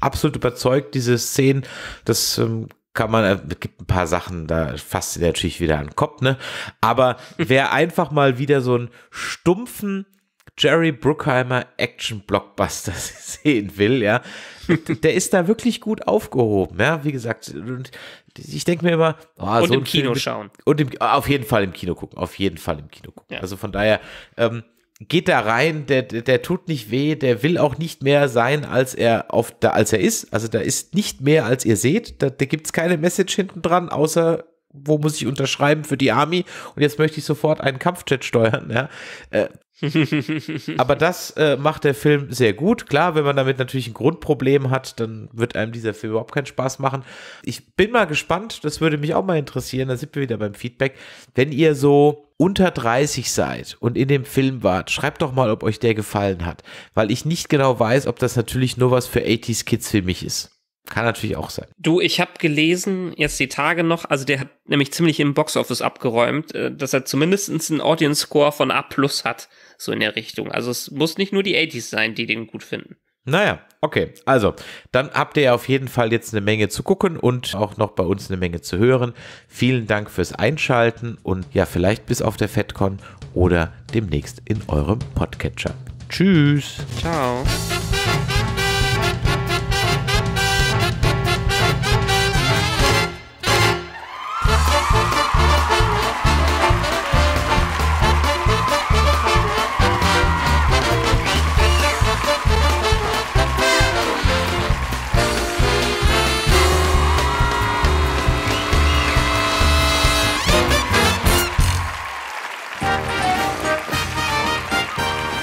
absolut überzeugt, diese Szenen, das ähm, kann man, äh, es gibt ein paar Sachen, da fasst sie natürlich wieder an den Kopf, ne? Aber wer einfach mal wieder so einen stumpfen Jerry Bruckheimer Action-Blockbuster sehen will, ja, der ist da wirklich gut aufgehoben, ja, wie gesagt. Und ich denke mir immer, oh, und so im Kino Film, schauen. Und im, auf jeden Fall im Kino gucken, auf jeden Fall im Kino gucken. Ja. Also von daher, ähm, geht da rein, der, der der tut nicht weh, der will auch nicht mehr sein, als er auf da, als er ist. Also da ist nicht mehr, als ihr seht. Da, da gibt es keine Message hinten dran, außer wo muss ich unterschreiben für die Army und jetzt möchte ich sofort einen Kampfjet steuern. Ja? Äh, aber das äh, macht der Film sehr gut. Klar, wenn man damit natürlich ein Grundproblem hat, dann wird einem dieser Film überhaupt keinen Spaß machen. Ich bin mal gespannt, das würde mich auch mal interessieren, da sind wir wieder beim Feedback. Wenn ihr so unter 30 seid und in dem Film wart, schreibt doch mal, ob euch der gefallen hat. Weil ich nicht genau weiß, ob das natürlich nur was für 80s Kids für mich ist. Kann natürlich auch sein. Du, ich habe gelesen, jetzt die Tage noch, also der hat nämlich ziemlich im Boxoffice abgeräumt, äh, dass er zumindest einen Audience Score von A plus hat so in der Richtung. Also es muss nicht nur die 80s sein, die den gut finden. Naja, okay. Also, dann habt ihr auf jeden Fall jetzt eine Menge zu gucken und auch noch bei uns eine Menge zu hören. Vielen Dank fürs Einschalten und ja, vielleicht bis auf der FedCon oder demnächst in eurem Podcatcher. Tschüss. Ciao.